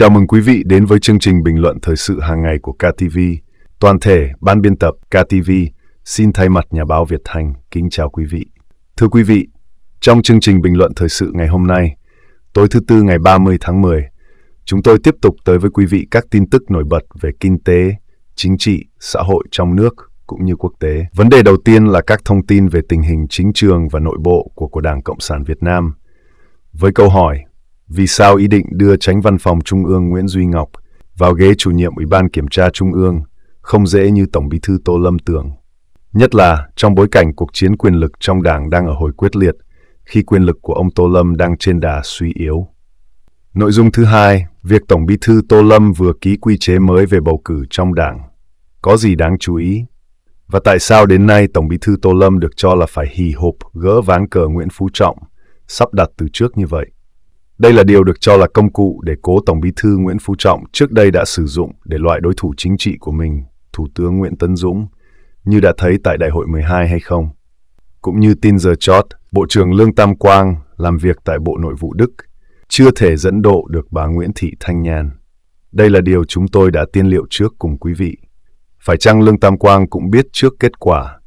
Chào mừng quý vị đến với chương trình bình luận thời sự hàng ngày của KTV. Toàn thể ban biên tập KTV xin thay mặt nhà báo Việt Thành kính chào quý vị. Thưa quý vị, trong chương trình bình luận thời sự ngày hôm nay, tối thứ tư ngày 30 tháng 10, chúng tôi tiếp tục tới với quý vị các tin tức nổi bật về kinh tế, chính trị, xã hội trong nước cũng như quốc tế. Vấn đề đầu tiên là các thông tin về tình hình chính trường và nội bộ của của Đảng Cộng sản Việt Nam. Với câu hỏi vì sao ý định đưa tránh văn phòng Trung ương Nguyễn Duy Ngọc vào ghế chủ nhiệm Ủy ban Kiểm tra Trung ương không dễ như Tổng bí thư Tô Lâm tưởng. Nhất là trong bối cảnh cuộc chiến quyền lực trong đảng đang ở hồi quyết liệt, khi quyền lực của ông Tô Lâm đang trên đà suy yếu. Nội dung thứ hai, việc Tổng bí thư Tô Lâm vừa ký quy chế mới về bầu cử trong đảng. Có gì đáng chú ý? Và tại sao đến nay Tổng bí thư Tô Lâm được cho là phải hì hộp gỡ ván cờ Nguyễn Phú Trọng, sắp đặt từ trước như vậy? Đây là điều được cho là công cụ để cố Tổng bí thư Nguyễn Phú Trọng trước đây đã sử dụng để loại đối thủ chính trị của mình, Thủ tướng Nguyễn Tấn Dũng, như đã thấy tại Đại hội 12 hay không. Cũng như tin giờ chót, Bộ trưởng Lương Tam Quang làm việc tại Bộ Nội vụ Đức chưa thể dẫn độ được bà Nguyễn Thị Thanh Nhàn. Đây là điều chúng tôi đã tiên liệu trước cùng quý vị. Phải chăng Lương Tam Quang cũng biết trước kết quả,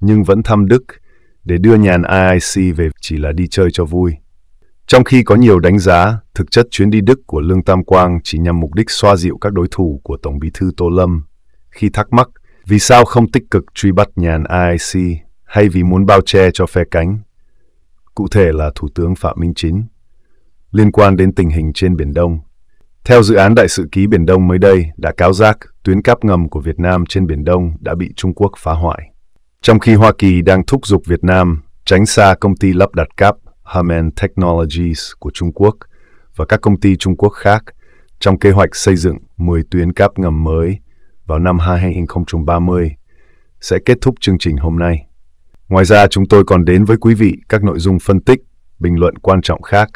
nhưng vẫn thăm Đức để đưa nhàn IIC về chỉ là đi chơi cho vui. Trong khi có nhiều đánh giá, thực chất chuyến đi Đức của Lương Tam Quang chỉ nhằm mục đích xoa dịu các đối thủ của Tổng bí thư Tô Lâm. Khi thắc mắc vì sao không tích cực truy bắt nhàn AIC hay vì muốn bao che cho phe cánh, cụ thể là Thủ tướng Phạm Minh Chính, liên quan đến tình hình trên Biển Đông. Theo dự án đại sự ký Biển Đông mới đây đã cáo giác tuyến cáp ngầm của Việt Nam trên Biển Đông đã bị Trung Quốc phá hoại. Trong khi Hoa Kỳ đang thúc giục Việt Nam tránh xa công ty lắp đặt cáp Haman Technologies của Trung Quốc và các công ty Trung Quốc khác trong kế hoạch xây dựng 10 tuyến cáp ngầm mới vào năm 2030 sẽ kết thúc chương trình hôm nay. Ngoài ra chúng tôi còn đến với quý vị các nội dung phân tích, bình luận quan trọng khác.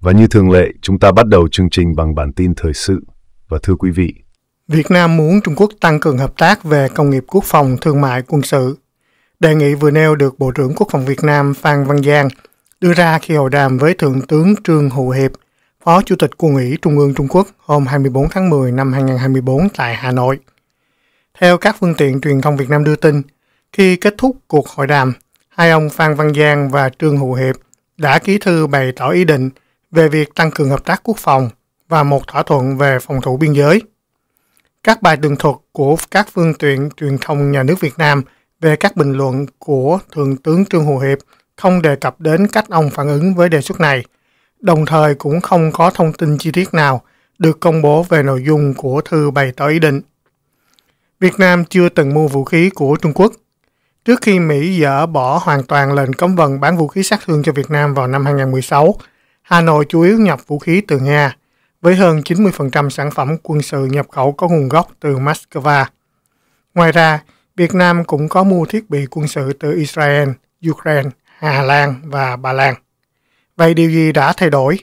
Và như thường lệ, chúng ta bắt đầu chương trình bằng bản tin thời sự. Và thưa quý vị, Việt Nam muốn Trung Quốc tăng cường hợp tác về công nghiệp quốc phòng, thương mại, quân sự. Đề nghị vừa nêu được Bộ trưởng Quốc phòng Việt Nam Phan Văn Giang đưa ra khi hội đàm với Thượng tướng Trương Hữu Hiệp, Phó Chủ tịch Quân ủy Trung ương Trung Quốc hôm 24 tháng 10 năm 2024 tại Hà Nội. Theo các phương tiện truyền thông Việt Nam đưa tin, khi kết thúc cuộc hội đàm, hai ông Phan Văn Giang và Trương Hữu Hiệp đã ký thư bày tỏ ý định về việc tăng cường hợp tác quốc phòng và một thỏa thuận về phòng thủ biên giới. Các bài tường thuật của các phương tiện truyền thông nhà nước Việt Nam về các bình luận của Thượng tướng Trương Hữu Hiệp không đề cập đến cách ông phản ứng với đề xuất này, đồng thời cũng không có thông tin chi tiết nào được công bố về nội dung của thư bày tỏ ý định. Việt Nam chưa từng mua vũ khí của Trung Quốc. Trước khi Mỹ dỡ bỏ hoàn toàn lệnh cấm vận bán vũ khí sát thương cho Việt Nam vào năm 2016, Hà Nội chủ yếu nhập vũ khí từ Nga, với hơn 90% sản phẩm quân sự nhập khẩu có nguồn gốc từ Moscow. Ngoài ra, Việt Nam cũng có mua thiết bị quân sự từ Israel, Ukraine Hà Lan và Ba Lan. Vậy điều gì đã thay đổi?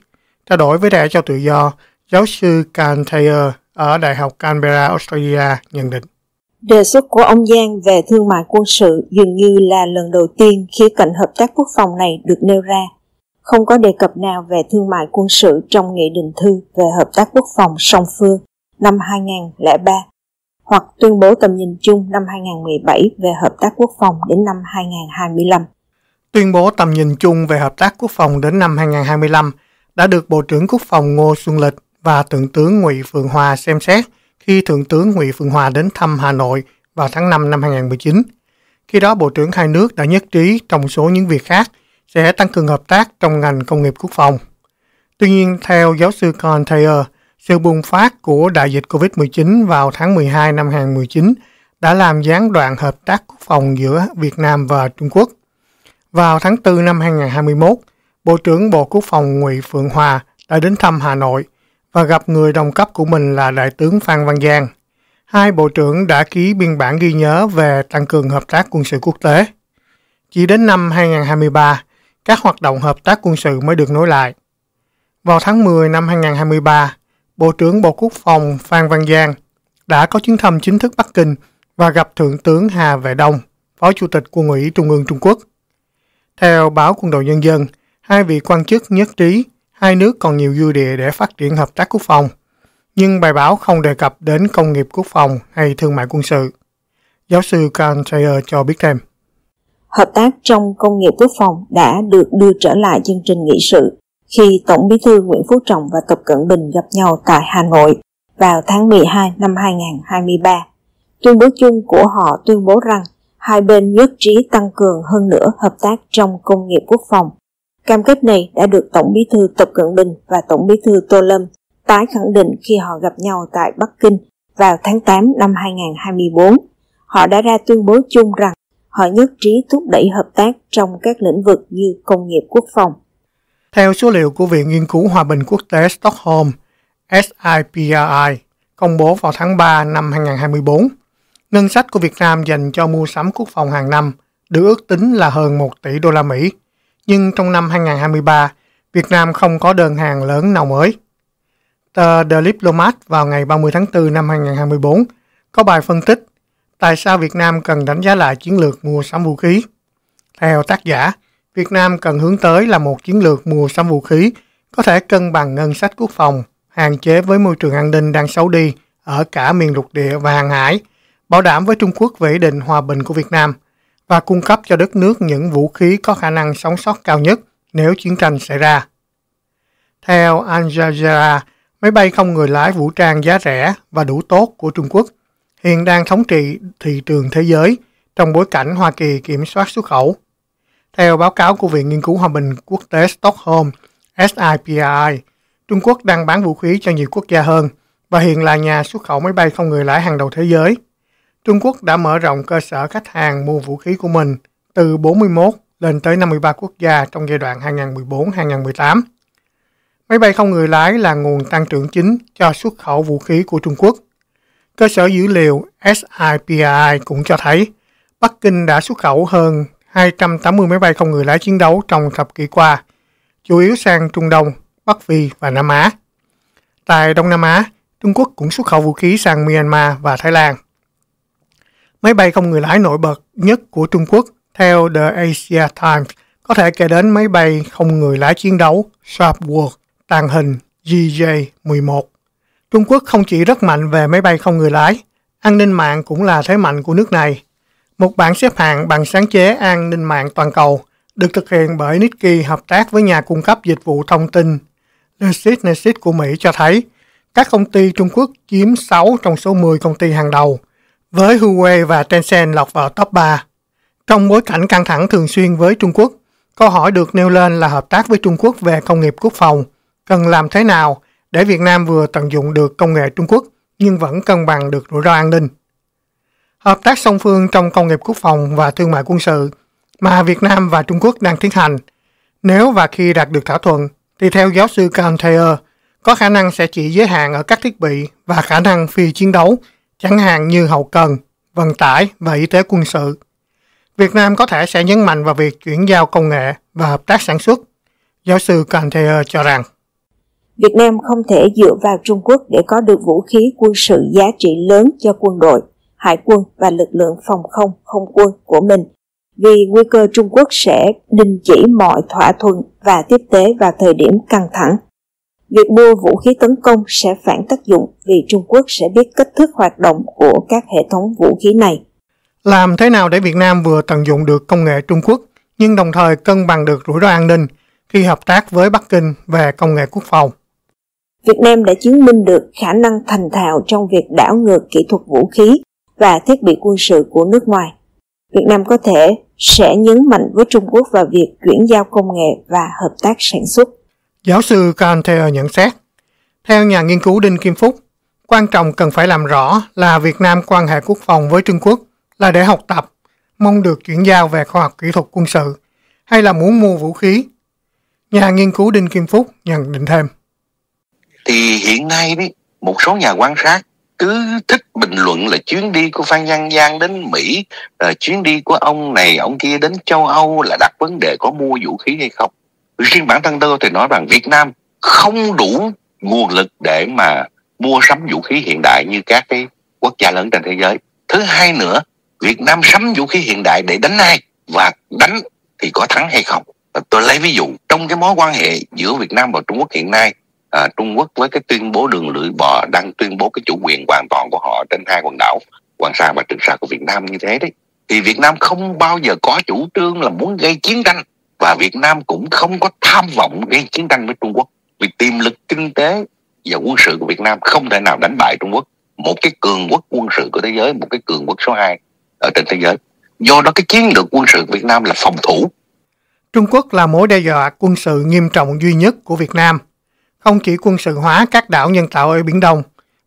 Trao đổi với trẻ cho tự do, giáo sư Can Thayer ở Đại học Canberra, Australia nhận định. Đề xuất của ông Giang về thương mại quân sự dường như là lần đầu tiên khi cạnh hợp tác quốc phòng này được nêu ra. Không có đề cập nào về thương mại quân sự trong Nghị định thư về hợp tác quốc phòng song phương năm 2003 hoặc tuyên bố tầm nhìn chung năm 2017 về hợp tác quốc phòng đến năm 2025. Tuyên bố tầm nhìn chung về hợp tác quốc phòng đến năm 2025 đã được Bộ trưởng Quốc phòng Ngô Xuân Lịch và Thượng tướng Ngụy Phượng Hòa xem xét khi Thượng tướng Ngụy Phượng Hòa đến thăm Hà Nội vào tháng 5 năm 2019. Khi đó, Bộ trưởng hai nước đã nhất trí trong số những việc khác sẽ tăng cường hợp tác trong ngành công nghiệp quốc phòng. Tuy nhiên, theo giáo sư Con Taylor, sự bùng phát của đại dịch COVID-19 vào tháng 12 năm 2019 đã làm gián đoạn hợp tác quốc phòng giữa Việt Nam và Trung Quốc – vào tháng 4 năm 2021, Bộ trưởng Bộ Quốc phòng Ngụy Phượng Hòa đã đến thăm Hà Nội và gặp người đồng cấp của mình là Đại tướng Phan Văn Giang. Hai bộ trưởng đã ký biên bản ghi nhớ về tăng cường hợp tác quân sự quốc tế. Chỉ đến năm 2023, các hoạt động hợp tác quân sự mới được nối lại. Vào tháng 10 năm 2023, Bộ trưởng Bộ Quốc phòng Phan Văn Giang đã có chuyến thăm chính thức Bắc Kinh và gặp Thượng tướng Hà Vệ Đông, Phó Chủ tịch Quân ủy Trung ương Trung Quốc – theo báo Quân đội Nhân dân, hai vị quan chức nhất trí hai nước còn nhiều dư địa để phát triển hợp tác quốc phòng, nhưng bài báo không đề cập đến công nghiệp quốc phòng hay thương mại quân sự. Giáo sư Carl Sayer cho biết thêm. Hợp tác trong công nghiệp quốc phòng đã được đưa trở lại chương trình nghị sự khi Tổng bí thư Nguyễn Phú Trọng và Tập Cận Bình gặp nhau tại Hà Nội vào tháng 12 năm 2023. Tuyên bố chung của họ tuyên bố rằng hai bên nhất trí tăng cường hơn nữa hợp tác trong công nghiệp quốc phòng. Cam kết này đã được Tổng bí thư Tập Cận Bình và Tổng bí thư Tô Lâm tái khẳng định khi họ gặp nhau tại Bắc Kinh vào tháng 8 năm 2024. Họ đã ra tuyên bố chung rằng họ nhất trí thúc đẩy hợp tác trong các lĩnh vực như công nghiệp quốc phòng. Theo số liệu của Viện Nghiên cứu Hòa bình Quốc tế Stockholm, SIPRI, công bố vào tháng 3 năm 2024, Ngân sách của Việt Nam dành cho mua sắm quốc phòng hàng năm được ước tính là hơn 1 tỷ đô la Mỹ, nhưng trong năm 2023, Việt Nam không có đơn hàng lớn nào mới. Tờ The Diplomat vào ngày 30 tháng 4 năm 2024 có bài phân tích Tại sao Việt Nam cần đánh giá lại chiến lược mua sắm vũ khí? Theo tác giả, Việt Nam cần hướng tới là một chiến lược mua sắm vũ khí có thể cân bằng ngân sách quốc phòng, hạn chế với môi trường an ninh đang xấu đi ở cả miền lục địa và hàng hải – bảo đảm với Trung Quốc về ý định hòa bình của Việt Nam và cung cấp cho đất nước những vũ khí có khả năng sống sót cao nhất nếu chiến tranh xảy ra. Theo Al Jazeera, máy bay không người lái vũ trang giá rẻ và đủ tốt của Trung Quốc hiện đang thống trị thị trường thế giới trong bối cảnh Hoa Kỳ kiểm soát xuất khẩu. Theo báo cáo của Viện Nghiên cứu Hòa bình Quốc tế Stockholm, SIPRI, Trung Quốc đang bán vũ khí cho nhiều quốc gia hơn và hiện là nhà xuất khẩu máy bay không người lái hàng đầu thế giới. Trung Quốc đã mở rộng cơ sở khách hàng mua vũ khí của mình từ 41 lên tới 53 quốc gia trong giai đoạn 2014-2018. Máy bay không người lái là nguồn tăng trưởng chính cho xuất khẩu vũ khí của Trung Quốc. Cơ sở dữ liệu SIPRI cũng cho thấy Bắc Kinh đã xuất khẩu hơn 280 máy bay không người lái chiến đấu trong thập kỷ qua, chủ yếu sang Trung Đông, Bắc Phi và Nam Á. Tại Đông Nam Á, Trung Quốc cũng xuất khẩu vũ khí sang Myanmar và Thái Lan. Máy bay không người lái nổi bật nhất của Trung Quốc theo The Asia Times có thể kể đến máy bay không người lái chiến đấu Sharpwood tàng hình GJ-11. Trung Quốc không chỉ rất mạnh về máy bay không người lái, an ninh mạng cũng là thế mạnh của nước này. Một bảng xếp hạng bằng sáng chế an ninh mạng toàn cầu được thực hiện bởi Nikkei hợp tác với nhà cung cấp dịch vụ thông tin Lucid Nexit của Mỹ cho thấy các công ty Trung Quốc chiếm 6 trong số 10 công ty hàng đầu – với Huawei và Tencent lọt vào top 3. Trong bối cảnh căng thẳng thường xuyên với Trung Quốc, câu hỏi được nêu lên là hợp tác với Trung Quốc về công nghiệp quốc phòng cần làm thế nào để Việt Nam vừa tận dụng được công nghệ Trung Quốc nhưng vẫn cân bằng được rủi ro an ninh. Hợp tác song phương trong công nghiệp quốc phòng và thương mại quân sự mà Việt Nam và Trung Quốc đang tiến hành, nếu và khi đạt được thỏa thuận thì theo giáo sư Carl Thayer, có khả năng sẽ chỉ giới hạn ở các thiết bị và khả năng phi chiến đấu chẳng hạn như hậu cần, vận tải và y tế quân sự. Việt Nam có thể sẽ nhấn mạnh vào việc chuyển giao công nghệ và hợp tác sản xuất. Giáo sư Cantor cho rằng, Việt Nam không thể dựa vào Trung Quốc để có được vũ khí quân sự giá trị lớn cho quân đội, hải quân và lực lượng phòng không không quân của mình, vì nguy cơ Trung Quốc sẽ đình chỉ mọi thỏa thuận và tiếp tế vào thời điểm căng thẳng việc mua vũ khí tấn công sẽ phản tác dụng vì Trung Quốc sẽ biết cách thức hoạt động của các hệ thống vũ khí này. Làm thế nào để Việt Nam vừa tận dụng được công nghệ Trung Quốc nhưng đồng thời cân bằng được rủi ro an ninh khi hợp tác với Bắc Kinh về công nghệ quốc phòng? Việt Nam đã chứng minh được khả năng thành thạo trong việc đảo ngược kỹ thuật vũ khí và thiết bị quân sự của nước ngoài. Việt Nam có thể sẽ nhấn mạnh với Trung Quốc vào việc chuyển giao công nghệ và hợp tác sản xuất. Giáo sư Taylor nhận xét, theo nhà nghiên cứu Đinh Kim Phúc, quan trọng cần phải làm rõ là Việt Nam quan hệ quốc phòng với Trung Quốc là để học tập, mong được chuyển giao về khoa học kỹ thuật quân sự, hay là muốn mua vũ khí. Nhà nghiên cứu Đinh Kim Phúc nhận định thêm. Thì hiện nay đi một số nhà quan sát cứ thích bình luận là chuyến đi của Phan Văn Giang đến Mỹ, chuyến đi của ông này, ông kia đến châu Âu là đặt vấn đề có mua vũ khí hay không riêng bản thân tôi thì nói rằng Việt Nam không đủ nguồn lực để mà mua sắm vũ khí hiện đại như các cái quốc gia lớn trên thế giới. Thứ hai nữa, Việt Nam sắm vũ khí hiện đại để đánh ai và đánh thì có thắng hay không. Tôi lấy ví dụ trong cái mối quan hệ giữa Việt Nam và Trung Quốc hiện nay, à, Trung Quốc với cái tuyên bố đường lưỡi bò đang tuyên bố cái chủ quyền hoàn toàn của họ trên hai quần đảo Hoàng Sa và Trường Sa của Việt Nam như thế đấy. Thì Việt Nam không bao giờ có chủ trương là muốn gây chiến tranh và Việt Nam cũng không có tham vọng gây chiến tranh với Trung Quốc vì tiềm lực kinh tế và quân sự của Việt Nam không thể nào đánh bại Trung Quốc một cái cường quốc quân sự của thế giới một cái cường quốc số 2 ở trên thế giới do đó cái chiến lược quân sự của Việt Nam là phòng thủ Trung Quốc là mối đe dọa quân sự nghiêm trọng duy nhất của Việt Nam không chỉ quân sự hóa các đảo nhân tạo ở Biển Đông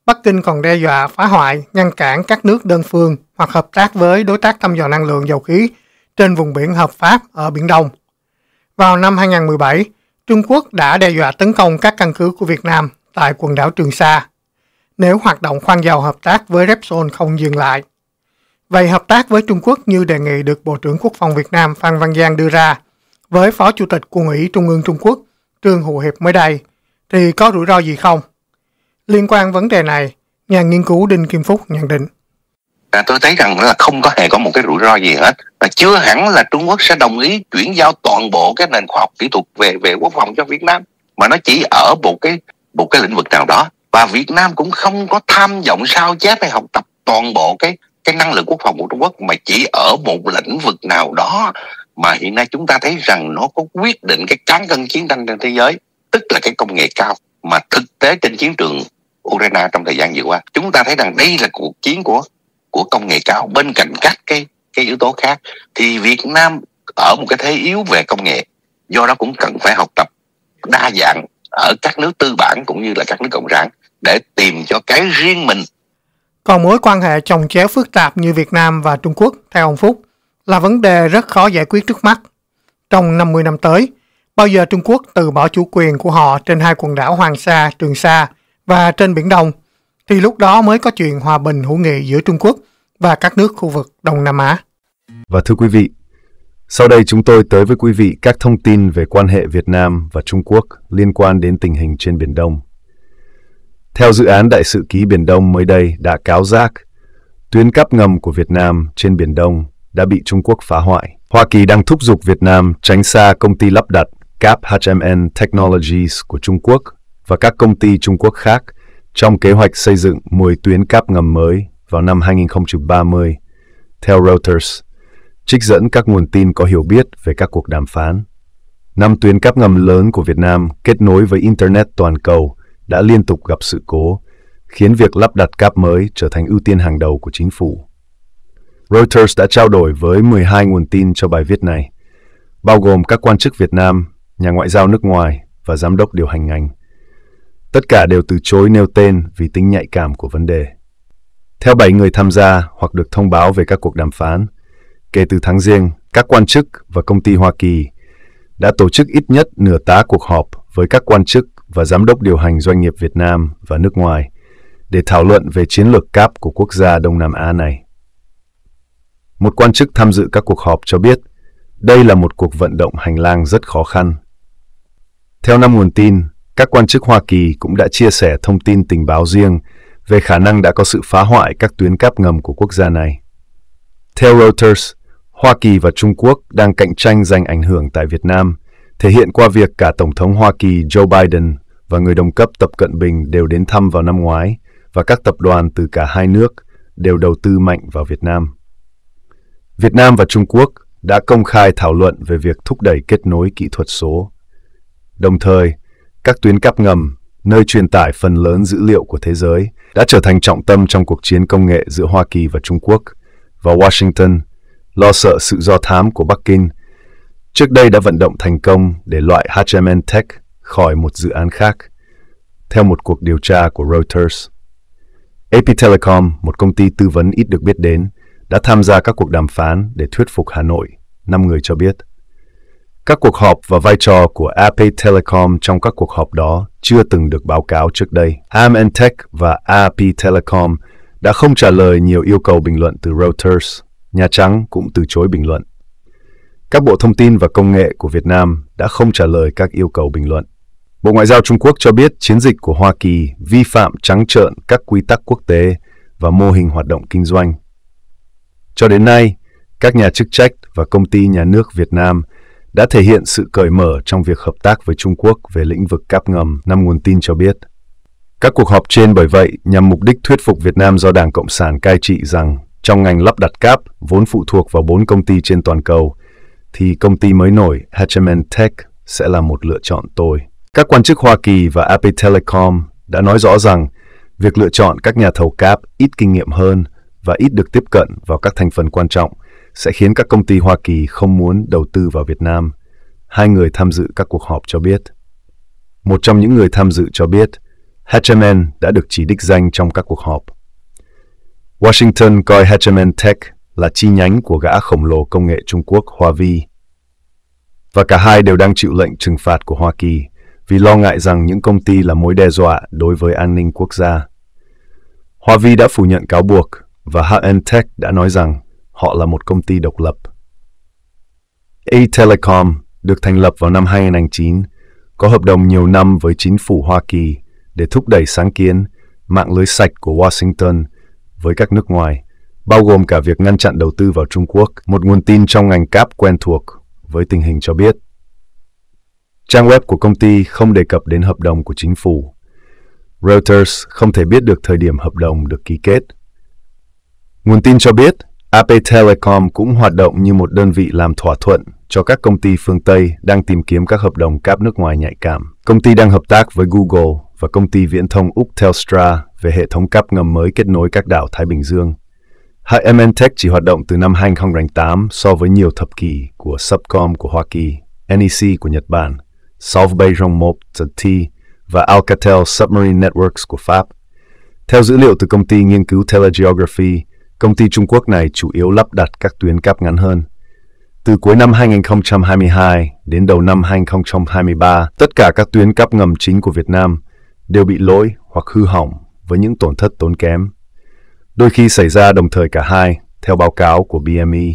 Bắc Kinh còn đe dọa phá hoại, ngăn cản các nước đơn phương hoặc hợp tác với đối tác thăm dò năng lượng dầu khí trên vùng biển hợp pháp ở Biển Đông. Vào năm 2017, Trung Quốc đã đe dọa tấn công các căn cứ của Việt Nam tại quần đảo Trường Sa nếu hoạt động khoan dầu hợp tác với Repsol không dừng lại. Vậy hợp tác với Trung Quốc như đề nghị được Bộ trưởng Quốc phòng Việt Nam Phan Văn Giang đưa ra với Phó Chủ tịch Quân ủy Trung ương Trung Quốc Trương Hữu Hiệp mới đây thì có rủi ro gì không? Liên quan vấn đề này, nhà nghiên cứu Đinh Kim Phúc nhận định à, tôi thấy rằng là không có hề có một cái rủi ro gì hết và chưa hẳn là Trung Quốc sẽ đồng ý chuyển giao toàn bộ cái nền khoa học kỹ thuật về về quốc phòng cho Việt Nam mà nó chỉ ở một cái một cái lĩnh vực nào đó và Việt Nam cũng không có tham vọng sao chép hay học tập toàn bộ cái cái năng lực quốc phòng của Trung Quốc mà chỉ ở một lĩnh vực nào đó mà hiện nay chúng ta thấy rằng nó có quyết định cái cán cân chiến tranh trên thế giới tức là cái công nghệ cao mà thực tế trên chiến trường Ukraine trong thời gian vừa qua chúng ta thấy rằng đây là cuộc chiến của của công nghệ cao bên cạnh các cái cái yếu tố khác thì Việt Nam ở một cái thế yếu về công nghệ do đó cũng cần phải học tập đa dạng ở các nước tư bản cũng như là các nước cộng sản để tìm cho cái riêng mình. Còn mối quan hệ chồng chéo phức tạp như Việt Nam và Trung Quốc, theo ông Phúc, là vấn đề rất khó giải quyết trước mắt. Trong 50 năm tới, bao giờ Trung Quốc từ bỏ chủ quyền của họ trên hai quần đảo Hoàng Sa, Trường Sa và trên Biển Đông – thì lúc đó mới có chuyện hòa bình hữu nghị giữa Trung Quốc và các nước khu vực Đông Nam Á. Và thưa quý vị, sau đây chúng tôi tới với quý vị các thông tin về quan hệ Việt Nam và Trung Quốc liên quan đến tình hình trên Biển Đông. Theo dự án Đại sự ký Biển Đông mới đây đã cáo giác, tuyến cắp ngầm của Việt Nam trên Biển Đông đã bị Trung Quốc phá hoại. Hoa Kỳ đang thúc giục Việt Nam tránh xa công ty lắp đặt CAP HMN Technologies của Trung Quốc và các công ty Trung Quốc khác trong kế hoạch xây dựng 10 tuyến cáp ngầm mới vào năm 2030, theo Reuters, trích dẫn các nguồn tin có hiểu biết về các cuộc đàm phán. Năm tuyến cáp ngầm lớn của Việt Nam kết nối với Internet toàn cầu đã liên tục gặp sự cố, khiến việc lắp đặt cáp mới trở thành ưu tiên hàng đầu của chính phủ. Reuters đã trao đổi với 12 nguồn tin cho bài viết này, bao gồm các quan chức Việt Nam, nhà ngoại giao nước ngoài và giám đốc điều hành ngành. Tất cả đều từ chối nêu tên vì tính nhạy cảm của vấn đề. Theo 7 người tham gia hoặc được thông báo về các cuộc đàm phán, kể từ tháng riêng, các quan chức và công ty Hoa Kỳ đã tổ chức ít nhất nửa tá cuộc họp với các quan chức và giám đốc điều hành doanh nghiệp Việt Nam và nước ngoài để thảo luận về chiến lược cáp của quốc gia Đông Nam Á này. Một quan chức tham dự các cuộc họp cho biết đây là một cuộc vận động hành lang rất khó khăn. Theo năm nguồn tin, các quan chức Hoa Kỳ cũng đã chia sẻ thông tin tình báo riêng về khả năng đã có sự phá hoại các tuyến cáp ngầm của quốc gia này. Theo Reuters, Hoa Kỳ và Trung Quốc đang cạnh tranh giành ảnh hưởng tại Việt Nam, thể hiện qua việc cả Tổng thống Hoa Kỳ Joe Biden và người đồng cấp Tập Cận Bình đều đến thăm vào năm ngoái và các tập đoàn từ cả hai nước đều đầu tư mạnh vào Việt Nam. Việt Nam và Trung Quốc đã công khai thảo luận về việc thúc đẩy kết nối kỹ thuật số. Đồng thời, các tuyến cáp ngầm, nơi truyền tải phần lớn dữ liệu của thế giới, đã trở thành trọng tâm trong cuộc chiến công nghệ giữa Hoa Kỳ và Trung Quốc. Và Washington, lo sợ sự do thám của Bắc Kinh, trước đây đã vận động thành công để loại HMN Tech khỏi một dự án khác, theo một cuộc điều tra của Reuters. AP Telecom, một công ty tư vấn ít được biết đến, đã tham gia các cuộc đàm phán để thuyết phục Hà Nội, 5 người cho biết. Các cuộc họp và vai trò của AP Telecom trong các cuộc họp đó chưa từng được báo cáo trước đây. AmEntech và AP Telecom đã không trả lời nhiều yêu cầu bình luận từ Reuters. Nhà Trắng cũng từ chối bình luận. Các bộ thông tin và công nghệ của Việt Nam đã không trả lời các yêu cầu bình luận. Bộ Ngoại giao Trung Quốc cho biết chiến dịch của Hoa Kỳ vi phạm trắng trợn các quy tắc quốc tế và mô hình hoạt động kinh doanh. Cho đến nay, các nhà chức trách và công ty nhà nước Việt Nam – đã thể hiện sự cởi mở trong việc hợp tác với Trung Quốc về lĩnh vực cáp ngầm, năm nguồn tin cho biết. Các cuộc họp trên bởi vậy nhằm mục đích thuyết phục Việt Nam do Đảng Cộng sản cai trị rằng trong ngành lắp đặt cáp vốn phụ thuộc vào bốn công ty trên toàn cầu, thì công ty mới nổi Hatcheman Tech sẽ là một lựa chọn tôi. Các quan chức Hoa Kỳ và AP Telecom đã nói rõ rằng việc lựa chọn các nhà thầu cáp ít kinh nghiệm hơn và ít được tiếp cận vào các thành phần quan trọng – sẽ khiến các công ty Hoa Kỳ không muốn đầu tư vào Việt Nam, hai người tham dự các cuộc họp cho biết. Một trong những người tham dự cho biết, Hatcheman đã được chỉ đích danh trong các cuộc họp. Washington coi Hatcheman Tech là chi nhánh của gã khổng lồ công nghệ Trung Quốc Huawei Và cả hai đều đang chịu lệnh trừng phạt của Hoa Kỳ vì lo ngại rằng những công ty là mối đe dọa đối với an ninh quốc gia. Huawei đã phủ nhận cáo buộc và HN Tech đã nói rằng họ là một công ty độc lập. A-Telecom được thành lập vào năm 2009, có hợp đồng nhiều năm với chính phủ Hoa Kỳ để thúc đẩy sáng kiến mạng lưới sạch của Washington với các nước ngoài, bao gồm cả việc ngăn chặn đầu tư vào Trung Quốc, một nguồn tin trong ngành cáp quen thuộc với tình hình cho biết. Trang web của công ty không đề cập đến hợp đồng của chính phủ. Reuters không thể biết được thời điểm hợp đồng được ký kết. Nguồn tin cho biết AP Telecom cũng hoạt động như một đơn vị làm thỏa thuận cho các công ty phương Tây đang tìm kiếm các hợp đồng cáp nước ngoài nhạy cảm. Công ty đang hợp tác với Google và công ty viễn thông Úc Telstra về hệ thống cáp ngầm mới kết nối các đảo Thái Bình Dương. Hai Tech chỉ hoạt động từ năm 2008 so với nhiều thập kỷ của Subcom của Hoa Kỳ, NEC của Nhật Bản, South Beijing 1 T và Alcatel Submarine Networks của Pháp. Theo dữ liệu từ công ty nghiên cứu Telegeography, Công ty Trung Quốc này chủ yếu lắp đặt các tuyến cáp ngắn hơn. Từ cuối năm 2022 đến đầu năm 2023, tất cả các tuyến cáp ngầm chính của Việt Nam đều bị lỗi hoặc hư hỏng với những tổn thất tốn kém. Đôi khi xảy ra đồng thời cả hai, theo báo cáo của BME.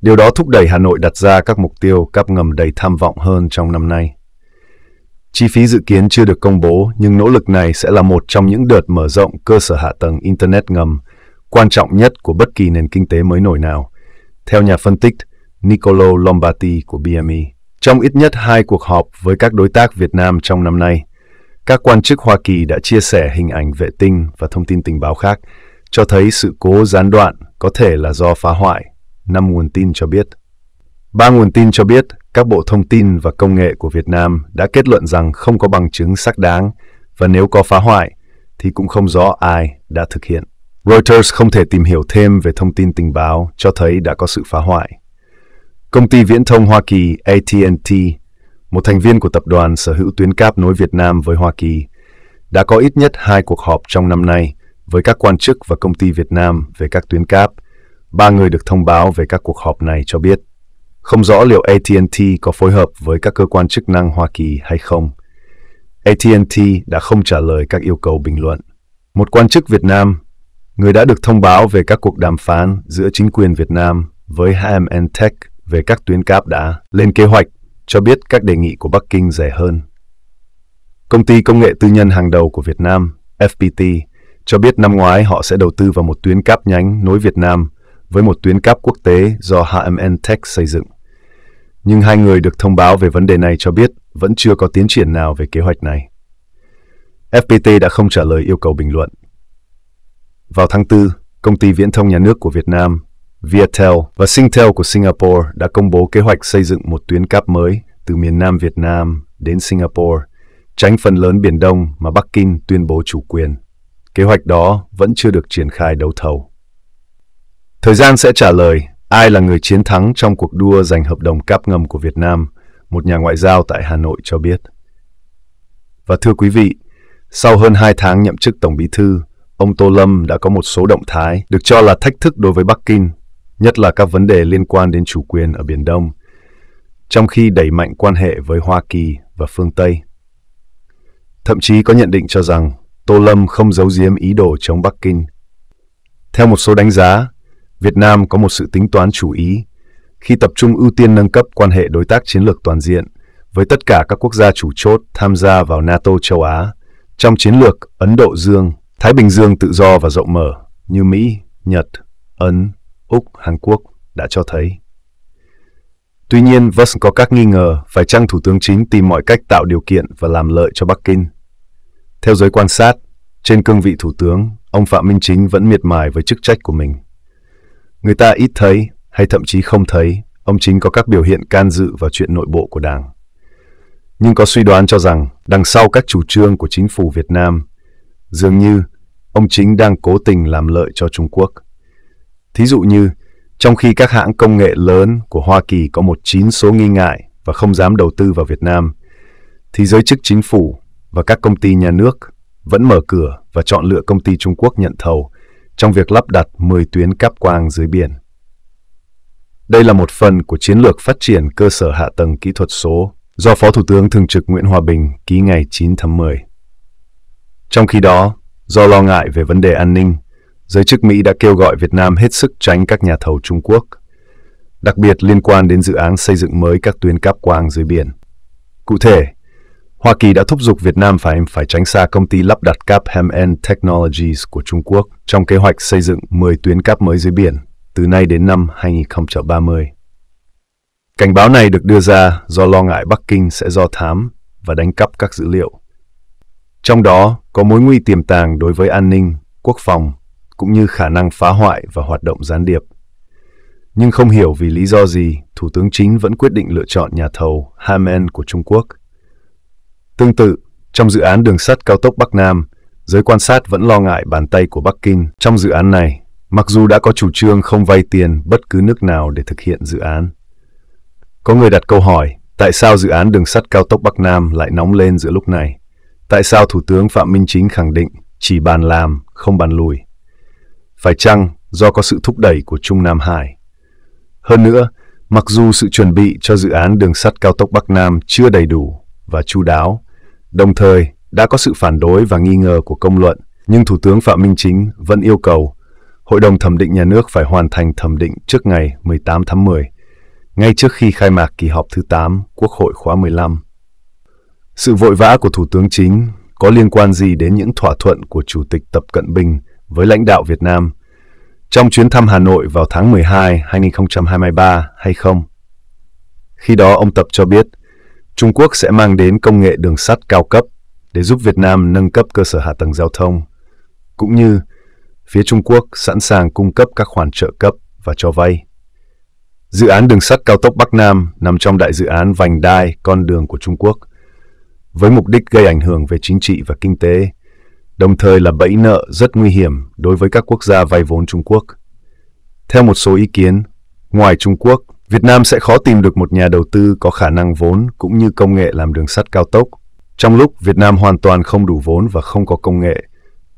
Điều đó thúc đẩy Hà Nội đặt ra các mục tiêu cáp ngầm đầy tham vọng hơn trong năm nay. Chi phí dự kiến chưa được công bố, nhưng nỗ lực này sẽ là một trong những đợt mở rộng cơ sở hạ tầng Internet ngầm quan trọng nhất của bất kỳ nền kinh tế mới nổi nào, theo nhà phân tích Niccolo Lombardi của BME. Trong ít nhất hai cuộc họp với các đối tác Việt Nam trong năm nay, các quan chức Hoa Kỳ đã chia sẻ hình ảnh vệ tinh và thông tin tình báo khác, cho thấy sự cố gián đoạn có thể là do phá hoại, năm nguồn tin cho biết. Ba nguồn tin cho biết các bộ thông tin và công nghệ của Việt Nam đã kết luận rằng không có bằng chứng xác đáng và nếu có phá hoại thì cũng không rõ ai đã thực hiện. Reuters không thể tìm hiểu thêm về thông tin tình báo cho thấy đã có sự phá hoại. Công ty viễn thông Hoa Kỳ AT&T, một thành viên của tập đoàn sở hữu tuyến cáp nối Việt Nam với Hoa Kỳ, đã có ít nhất hai cuộc họp trong năm nay với các quan chức và công ty Việt Nam về các tuyến cáp. Ba người được thông báo về các cuộc họp này cho biết. Không rõ liệu AT&T có phối hợp với các cơ quan chức năng Hoa Kỳ hay không. AT&T đã không trả lời các yêu cầu bình luận. Một quan chức Việt Nam người đã được thông báo về các cuộc đàm phán giữa chính quyền Việt Nam với HMN Tech về các tuyến cáp đã lên kế hoạch cho biết các đề nghị của Bắc Kinh rẻ hơn. Công ty công nghệ tư nhân hàng đầu của Việt Nam, FPT, cho biết năm ngoái họ sẽ đầu tư vào một tuyến cáp nhánh nối Việt Nam với một tuyến cáp quốc tế do HMN Tech xây dựng. Nhưng hai người được thông báo về vấn đề này cho biết vẫn chưa có tiến triển nào về kế hoạch này. FPT đã không trả lời yêu cầu bình luận. Vào tháng 4, công ty viễn thông nhà nước của Việt Nam, Viettel và Singtel của Singapore đã công bố kế hoạch xây dựng một tuyến cáp mới từ miền Nam Việt Nam đến Singapore, tránh phần lớn Biển Đông mà Bắc Kinh tuyên bố chủ quyền. Kế hoạch đó vẫn chưa được triển khai đấu thầu. Thời gian sẽ trả lời ai là người chiến thắng trong cuộc đua giành hợp đồng cáp ngầm của Việt Nam, một nhà ngoại giao tại Hà Nội cho biết. Và thưa quý vị, sau hơn 2 tháng nhậm chức Tổng Bí Thư, ông Tô Lâm đã có một số động thái được cho là thách thức đối với Bắc Kinh, nhất là các vấn đề liên quan đến chủ quyền ở Biển Đông, trong khi đẩy mạnh quan hệ với Hoa Kỳ và phương Tây. Thậm chí có nhận định cho rằng Tô Lâm không giấu giếm ý đồ chống Bắc Kinh. Theo một số đánh giá, Việt Nam có một sự tính toán chủ ý khi tập trung ưu tiên nâng cấp quan hệ đối tác chiến lược toàn diện với tất cả các quốc gia chủ chốt tham gia vào NATO châu Á trong chiến lược Ấn Độ Dương Thái Bình Dương tự do và rộng mở như Mỹ, Nhật, Ấn, Úc, Hàn Quốc đã cho thấy. Tuy nhiên, vẫn có các nghi ngờ phải chăng Thủ tướng Chính tìm mọi cách tạo điều kiện và làm lợi cho Bắc Kinh. Theo giới quan sát, trên cương vị Thủ tướng, ông Phạm Minh Chính vẫn miệt mài với chức trách của mình. Người ta ít thấy hay thậm chí không thấy ông Chính có các biểu hiện can dự vào chuyện nội bộ của Đảng. Nhưng có suy đoán cho rằng đằng sau các chủ trương của chính phủ Việt Nam Dường như ông chính đang cố tình làm lợi cho Trung Quốc. Thí dụ như, trong khi các hãng công nghệ lớn của Hoa Kỳ có một chín số nghi ngại và không dám đầu tư vào Việt Nam, thì giới chức chính phủ và các công ty nhà nước vẫn mở cửa và chọn lựa công ty Trung Quốc nhận thầu trong việc lắp đặt 10 tuyến cáp quang dưới biển. Đây là một phần của chiến lược phát triển cơ sở hạ tầng kỹ thuật số do Phó Thủ tướng Thường trực Nguyễn Hòa Bình ký ngày 9 tháng 10. Trong khi đó, do lo ngại về vấn đề an ninh, giới chức Mỹ đã kêu gọi Việt Nam hết sức tránh các nhà thầu Trung Quốc, đặc biệt liên quan đến dự án xây dựng mới các tuyến cáp quang dưới biển. Cụ thể, Hoa Kỳ đã thúc giục Việt Nam phải phải tránh xa công ty lắp đặt cáp Ham Technologies của Trung Quốc trong kế hoạch xây dựng 10 tuyến cáp mới dưới biển từ nay đến năm 2030. Cảnh báo này được đưa ra do lo ngại Bắc Kinh sẽ do thám và đánh cắp các dữ liệu trong đó có mối nguy tiềm tàng đối với an ninh, quốc phòng, cũng như khả năng phá hoại và hoạt động gián điệp. Nhưng không hiểu vì lý do gì, Thủ tướng Chính vẫn quyết định lựa chọn nhà thầu Hamen của Trung Quốc. Tương tự, trong dự án đường sắt cao tốc Bắc Nam, giới quan sát vẫn lo ngại bàn tay của Bắc Kinh trong dự án này, mặc dù đã có chủ trương không vay tiền bất cứ nước nào để thực hiện dự án. Có người đặt câu hỏi, tại sao dự án đường sắt cao tốc Bắc Nam lại nóng lên giữa lúc này? Tại sao Thủ tướng Phạm Minh Chính khẳng định chỉ bàn làm, không bàn lùi? Phải chăng do có sự thúc đẩy của Trung Nam Hải? Hơn nữa, mặc dù sự chuẩn bị cho dự án đường sắt cao tốc Bắc Nam chưa đầy đủ và chu đáo, đồng thời đã có sự phản đối và nghi ngờ của công luận, nhưng Thủ tướng Phạm Minh Chính vẫn yêu cầu Hội đồng Thẩm định Nhà nước phải hoàn thành thẩm định trước ngày 18 tháng 10, ngay trước khi khai mạc kỳ họp thứ 8 Quốc hội khóa 15. Sự vội vã của Thủ tướng Chính có liên quan gì đến những thỏa thuận của Chủ tịch Tập Cận Bình với lãnh đạo Việt Nam trong chuyến thăm Hà Nội vào tháng 12, 2023 hay không? Khi đó ông Tập cho biết Trung Quốc sẽ mang đến công nghệ đường sắt cao cấp để giúp Việt Nam nâng cấp cơ sở hạ tầng giao thông, cũng như phía Trung Quốc sẵn sàng cung cấp các khoản trợ cấp và cho vay. Dự án đường sắt cao tốc Bắc Nam nằm trong đại dự án vành đai con đường của Trung Quốc – với mục đích gây ảnh hưởng về chính trị và kinh tế, đồng thời là bẫy nợ rất nguy hiểm đối với các quốc gia vay vốn Trung Quốc. Theo một số ý kiến, ngoài Trung Quốc, Việt Nam sẽ khó tìm được một nhà đầu tư có khả năng vốn cũng như công nghệ làm đường sắt cao tốc, trong lúc Việt Nam hoàn toàn không đủ vốn và không có công nghệ.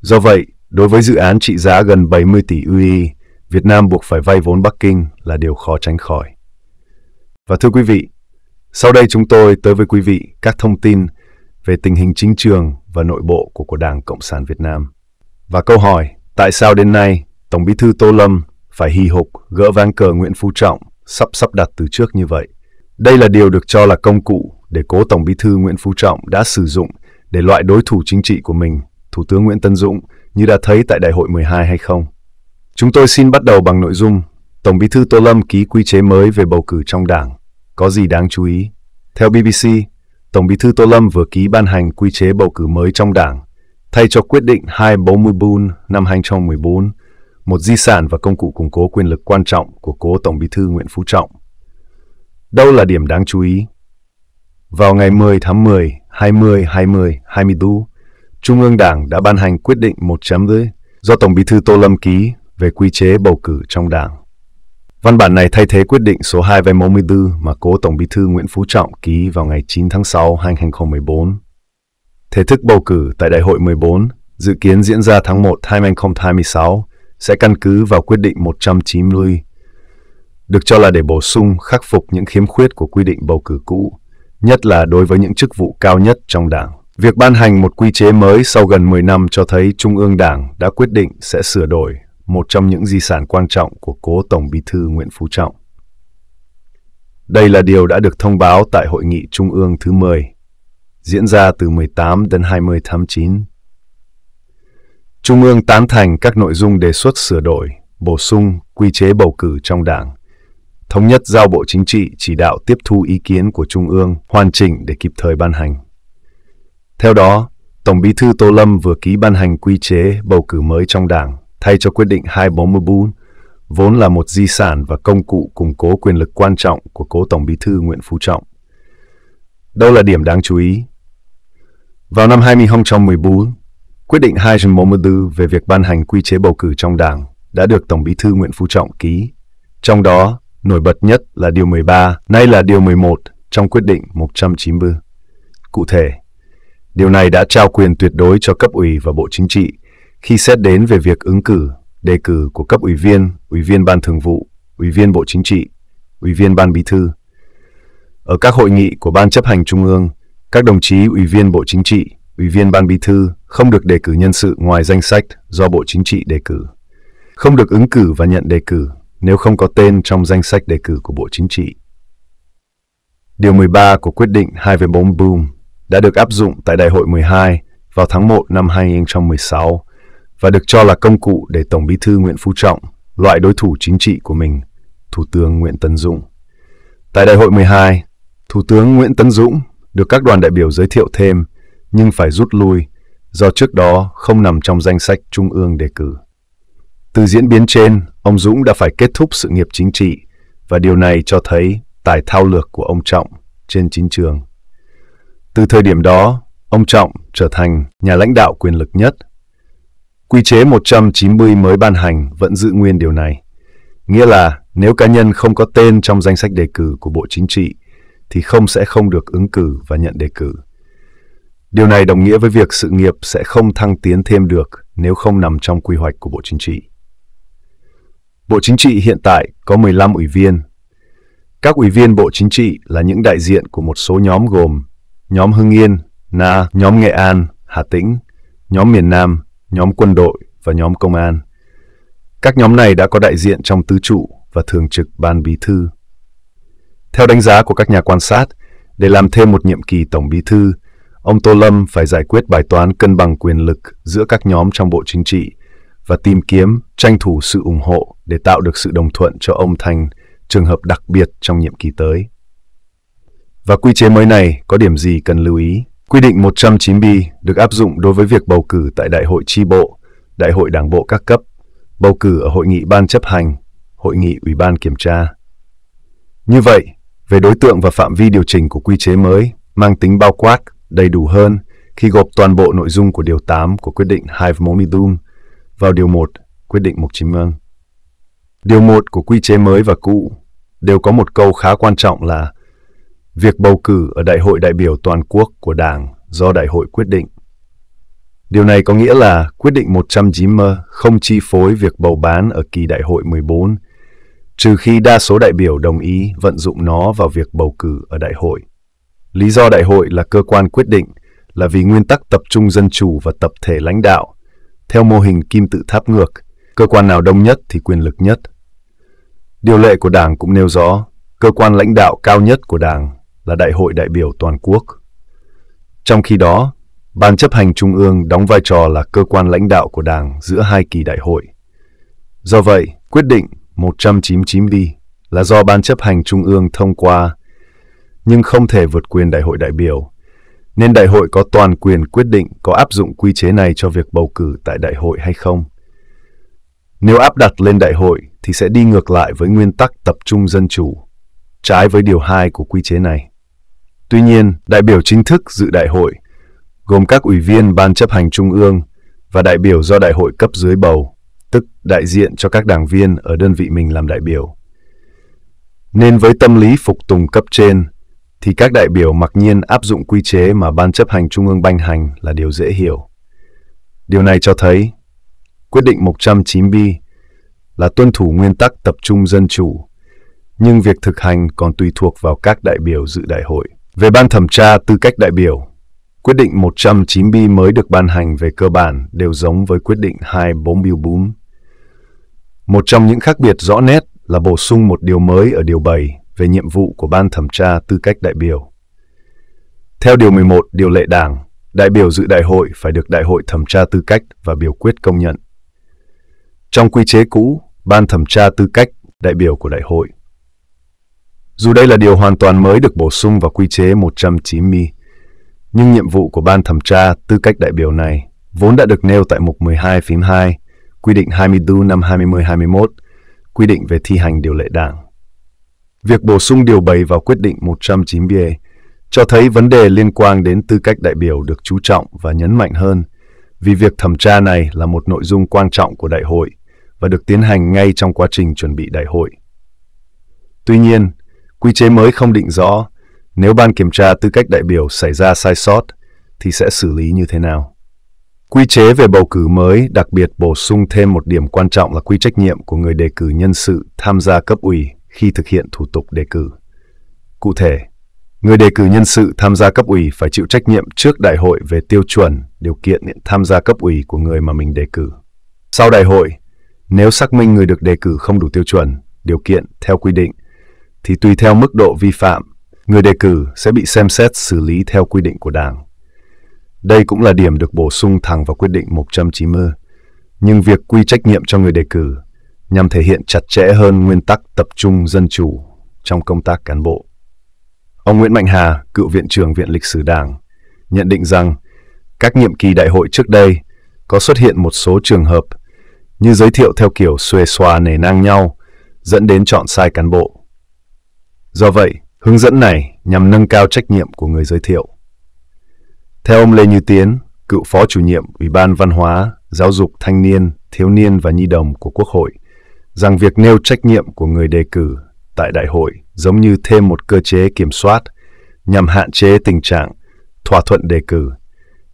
Do vậy, đối với dự án trị giá gần 70 tỷ UI, e, Việt Nam buộc phải vay vốn Bắc Kinh là điều khó tránh khỏi. Và thưa quý vị, sau đây chúng tôi tới với quý vị các thông tin về tình hình chính trường và nội bộ của của Đảng Cộng sản Việt Nam. Và câu hỏi tại sao đến nay Tổng Bí thư Tô Lâm phải hì hục gỡ ván cờ Nguyễn Phú Trọng sắp sắp đặt từ trước như vậy. Đây là điều được cho là công cụ để cố Tổng Bí thư Nguyễn Phú Trọng đã sử dụng để loại đối thủ chính trị của mình, Thủ tướng Nguyễn Tân Dũng, như đã thấy tại Đại hội 12 hay không. Chúng tôi xin bắt đầu bằng nội dung Tổng Bí thư Tô Lâm ký quy chế mới về bầu cử trong Đảng. Có gì đáng chú ý? Theo BBC, Tổng bí thư Tô Lâm vừa ký ban hành quy chế bầu cử mới trong đảng, thay cho quyết định 244 năm 2014, một di sản và công cụ củng cố quyền lực quan trọng của cố Tổng bí thư Nguyễn Phú Trọng. Đâu là điểm đáng chú ý? Vào ngày 10 tháng 10, 20, 20, 24, Trung ương Đảng đã ban hành quyết định 1.0 do Tổng bí thư Tô Lâm ký về quy chế bầu cử trong Đảng. Văn bản này thay thế quyết định số 244 mà cố Tổng Bí thư Nguyễn Phú Trọng ký vào ngày 9 tháng 6 năm 2014. Thể thức bầu cử tại Đại hội 14 dự kiến diễn ra tháng 1 năm 2026 sẽ căn cứ vào quyết định 190 được cho là để bổ sung khắc phục những khiếm khuyết của quy định bầu cử cũ, nhất là đối với những chức vụ cao nhất trong Đảng. Việc ban hành một quy chế mới sau gần 10 năm cho thấy Trung ương Đảng đã quyết định sẽ sửa đổi một trong những di sản quan trọng của cố Tổng Bí thư Nguyễn Phú Trọng. Đây là điều đã được thông báo tại Hội nghị Trung ương thứ 10, diễn ra từ 18 đến 20 tháng 9. Trung ương tán thành các nội dung đề xuất sửa đổi, bổ sung quy chế bầu cử trong đảng, thống nhất giao Bộ Chính trị chỉ đạo tiếp thu ý kiến của Trung ương hoàn chỉnh để kịp thời ban hành. Theo đó, Tổng bí thư Tô Lâm vừa ký ban hành quy chế bầu cử mới trong đảng, thay cho quyết định 244, vốn là một di sản và công cụ củng cố quyền lực quan trọng của cố Tổng Bí thư Nguyễn Phú Trọng. Đâu là điểm đáng chú ý? Vào năm 2014, quyết định 244 về việc ban hành quy chế bầu cử trong Đảng đã được Tổng Bí thư Nguyễn Phú Trọng ký. Trong đó, nổi bật nhất là điều 13, nay là điều 11 trong quyết định 190. Cụ thể, điều này đã trao quyền tuyệt đối cho cấp ủy và Bộ Chính trị khi xét đến về việc ứng cử, đề cử của cấp ủy viên, ủy viên ban thường vụ, ủy viên bộ chính trị, ủy viên ban bí thư, ở các hội nghị của ban chấp hành trung ương, các đồng chí ủy viên bộ chính trị, ủy viên ban bí thư không được đề cử nhân sự ngoài danh sách do bộ chính trị đề cử, không được ứng cử và nhận đề cử nếu không có tên trong danh sách đề cử của bộ chính trị. Điều 13 của quyết định 2 về 4 Boom đã được áp dụng tại Đại hội 12 vào tháng 1 năm 2016 và được cho là công cụ để Tổng bí thư Nguyễn Phú Trọng loại đối thủ chính trị của mình, Thủ tướng Nguyễn Tấn Dũng. Tại đại hội 12, Thủ tướng Nguyễn Tấn Dũng được các đoàn đại biểu giới thiệu thêm nhưng phải rút lui do trước đó không nằm trong danh sách Trung ương đề cử. Từ diễn biến trên, ông Dũng đã phải kết thúc sự nghiệp chính trị và điều này cho thấy tài thao lược của ông Trọng trên chính trường. Từ thời điểm đó, ông Trọng trở thành nhà lãnh đạo quyền lực nhất Quy chế 190 mới ban hành vẫn giữ nguyên điều này. Nghĩa là nếu cá nhân không có tên trong danh sách đề cử của Bộ Chính trị thì không sẽ không được ứng cử và nhận đề cử. Điều này đồng nghĩa với việc sự nghiệp sẽ không thăng tiến thêm được nếu không nằm trong quy hoạch của Bộ Chính trị. Bộ Chính trị hiện tại có 15 ủy viên. Các ủy viên Bộ Chính trị là những đại diện của một số nhóm gồm nhóm Hưng Yên, Na, nhóm Nghệ An, Hà Tĩnh, nhóm miền Nam, nhóm quân đội và nhóm công an. Các nhóm này đã có đại diện trong tứ trụ và thường trực ban bí thư. Theo đánh giá của các nhà quan sát, để làm thêm một nhiệm kỳ tổng bí thư, ông Tô Lâm phải giải quyết bài toán cân bằng quyền lực giữa các nhóm trong Bộ Chính trị và tìm kiếm, tranh thủ sự ủng hộ để tạo được sự đồng thuận cho ông thành trường hợp đặc biệt trong nhiệm kỳ tới. Và quy chế mới này có điểm gì cần lưu ý? Quy định 109B được áp dụng đối với việc bầu cử tại đại hội chi bộ, đại hội đảng bộ các cấp, bầu cử ở hội nghị ban chấp hành, hội nghị ủy ban kiểm tra. Như vậy, về đối tượng và phạm vi điều chỉnh của quy chế mới mang tính bao quát, đầy đủ hơn khi gộp toàn bộ nội dung của Điều 8 của Quyết định 242 vào Điều 1, Quyết định 190. Điều 1 của quy chế mới và cũ đều có một câu khá quan trọng là Việc bầu cử ở Đại hội đại biểu toàn quốc của Đảng do Đại hội quyết định. Điều này có nghĩa là quyết định 190 không chi phối việc bầu bán ở kỳ Đại hội 14, trừ khi đa số đại biểu đồng ý vận dụng nó vào việc bầu cử ở Đại hội. Lý do Đại hội là cơ quan quyết định là vì nguyên tắc tập trung dân chủ và tập thể lãnh đạo. Theo mô hình kim tự tháp ngược, cơ quan nào đông nhất thì quyền lực nhất. Điều lệ của Đảng cũng nêu rõ, cơ quan lãnh đạo cao nhất của Đảng là Đại hội đại biểu toàn quốc. Trong khi đó, Ban chấp hành Trung ương đóng vai trò là cơ quan lãnh đạo của Đảng giữa hai kỳ đại hội. Do vậy, quyết định 199 đi là do Ban chấp hành Trung ương thông qua nhưng không thể vượt quyền đại hội đại biểu, nên đại hội có toàn quyền quyết định có áp dụng quy chế này cho việc bầu cử tại đại hội hay không. Nếu áp đặt lên đại hội thì sẽ đi ngược lại với nguyên tắc tập trung dân chủ, trái với điều 2 của quy chế này. Tuy nhiên, đại biểu chính thức dự đại hội gồm các ủy viên ban chấp hành trung ương và đại biểu do đại hội cấp dưới bầu, tức đại diện cho các đảng viên ở đơn vị mình làm đại biểu. Nên với tâm lý phục tùng cấp trên thì các đại biểu mặc nhiên áp dụng quy chế mà ban chấp hành trung ương ban hành là điều dễ hiểu. Điều này cho thấy quyết định 109 bi là tuân thủ nguyên tắc tập trung dân chủ, nhưng việc thực hành còn tùy thuộc vào các đại biểu dự đại hội. Về ban thẩm tra tư cách đại biểu, quyết định 109 bi mới được ban hành về cơ bản đều giống với quyết định 244. Một trong những khác biệt rõ nét là bổ sung một điều mới ở điều 7 về nhiệm vụ của ban thẩm tra tư cách đại biểu. Theo điều 11 điều lệ Đảng, đại biểu dự đại hội phải được đại hội thẩm tra tư cách và biểu quyết công nhận. Trong quy chế cũ, ban thẩm tra tư cách đại biểu của đại hội dù đây là điều hoàn toàn mới được bổ sung vào quy chế 190, nhưng nhiệm vụ của ban thẩm tra tư cách đại biểu này vốn đã được nêu tại mục 12 phím 2, quy định 24 năm 2021, quy định về thi hành điều lệ đảng. Việc bổ sung điều 7 vào quyết định 190A cho thấy vấn đề liên quan đến tư cách đại biểu được chú trọng và nhấn mạnh hơn, vì việc thẩm tra này là một nội dung quan trọng của đại hội và được tiến hành ngay trong quá trình chuẩn bị đại hội. Tuy nhiên, Quy chế mới không định rõ nếu ban kiểm tra tư cách đại biểu xảy ra sai sót thì sẽ xử lý như thế nào. Quy chế về bầu cử mới đặc biệt bổ sung thêm một điểm quan trọng là quy trách nhiệm của người đề cử nhân sự tham gia cấp ủy khi thực hiện thủ tục đề cử. Cụ thể, người đề cử nhân sự tham gia cấp ủy phải chịu trách nhiệm trước đại hội về tiêu chuẩn, điều kiện tham gia cấp ủy của người mà mình đề cử. Sau đại hội, nếu xác minh người được đề cử không đủ tiêu chuẩn, điều kiện theo quy định thì tùy theo mức độ vi phạm, người đề cử sẽ bị xem xét xử lý theo quy định của Đảng. Đây cũng là điểm được bổ sung thẳng vào quyết định 190, nhưng việc quy trách nhiệm cho người đề cử nhằm thể hiện chặt chẽ hơn nguyên tắc tập trung dân chủ trong công tác cán bộ. Ông Nguyễn Mạnh Hà, cựu Viện trưởng Viện Lịch sử Đảng, nhận định rằng các nhiệm kỳ đại hội trước đây có xuất hiện một số trường hợp như giới thiệu theo kiểu xuề xòa nể nang nhau dẫn đến chọn sai cán bộ Do vậy, hướng dẫn này nhằm nâng cao trách nhiệm của người giới thiệu. Theo ông Lê Như Tiến, cựu phó chủ nhiệm Ủy ban Văn hóa, Giáo dục Thanh niên, Thiếu niên và Nhi đồng của Quốc hội, rằng việc nêu trách nhiệm của người đề cử tại đại hội giống như thêm một cơ chế kiểm soát nhằm hạn chế tình trạng thỏa thuận đề cử,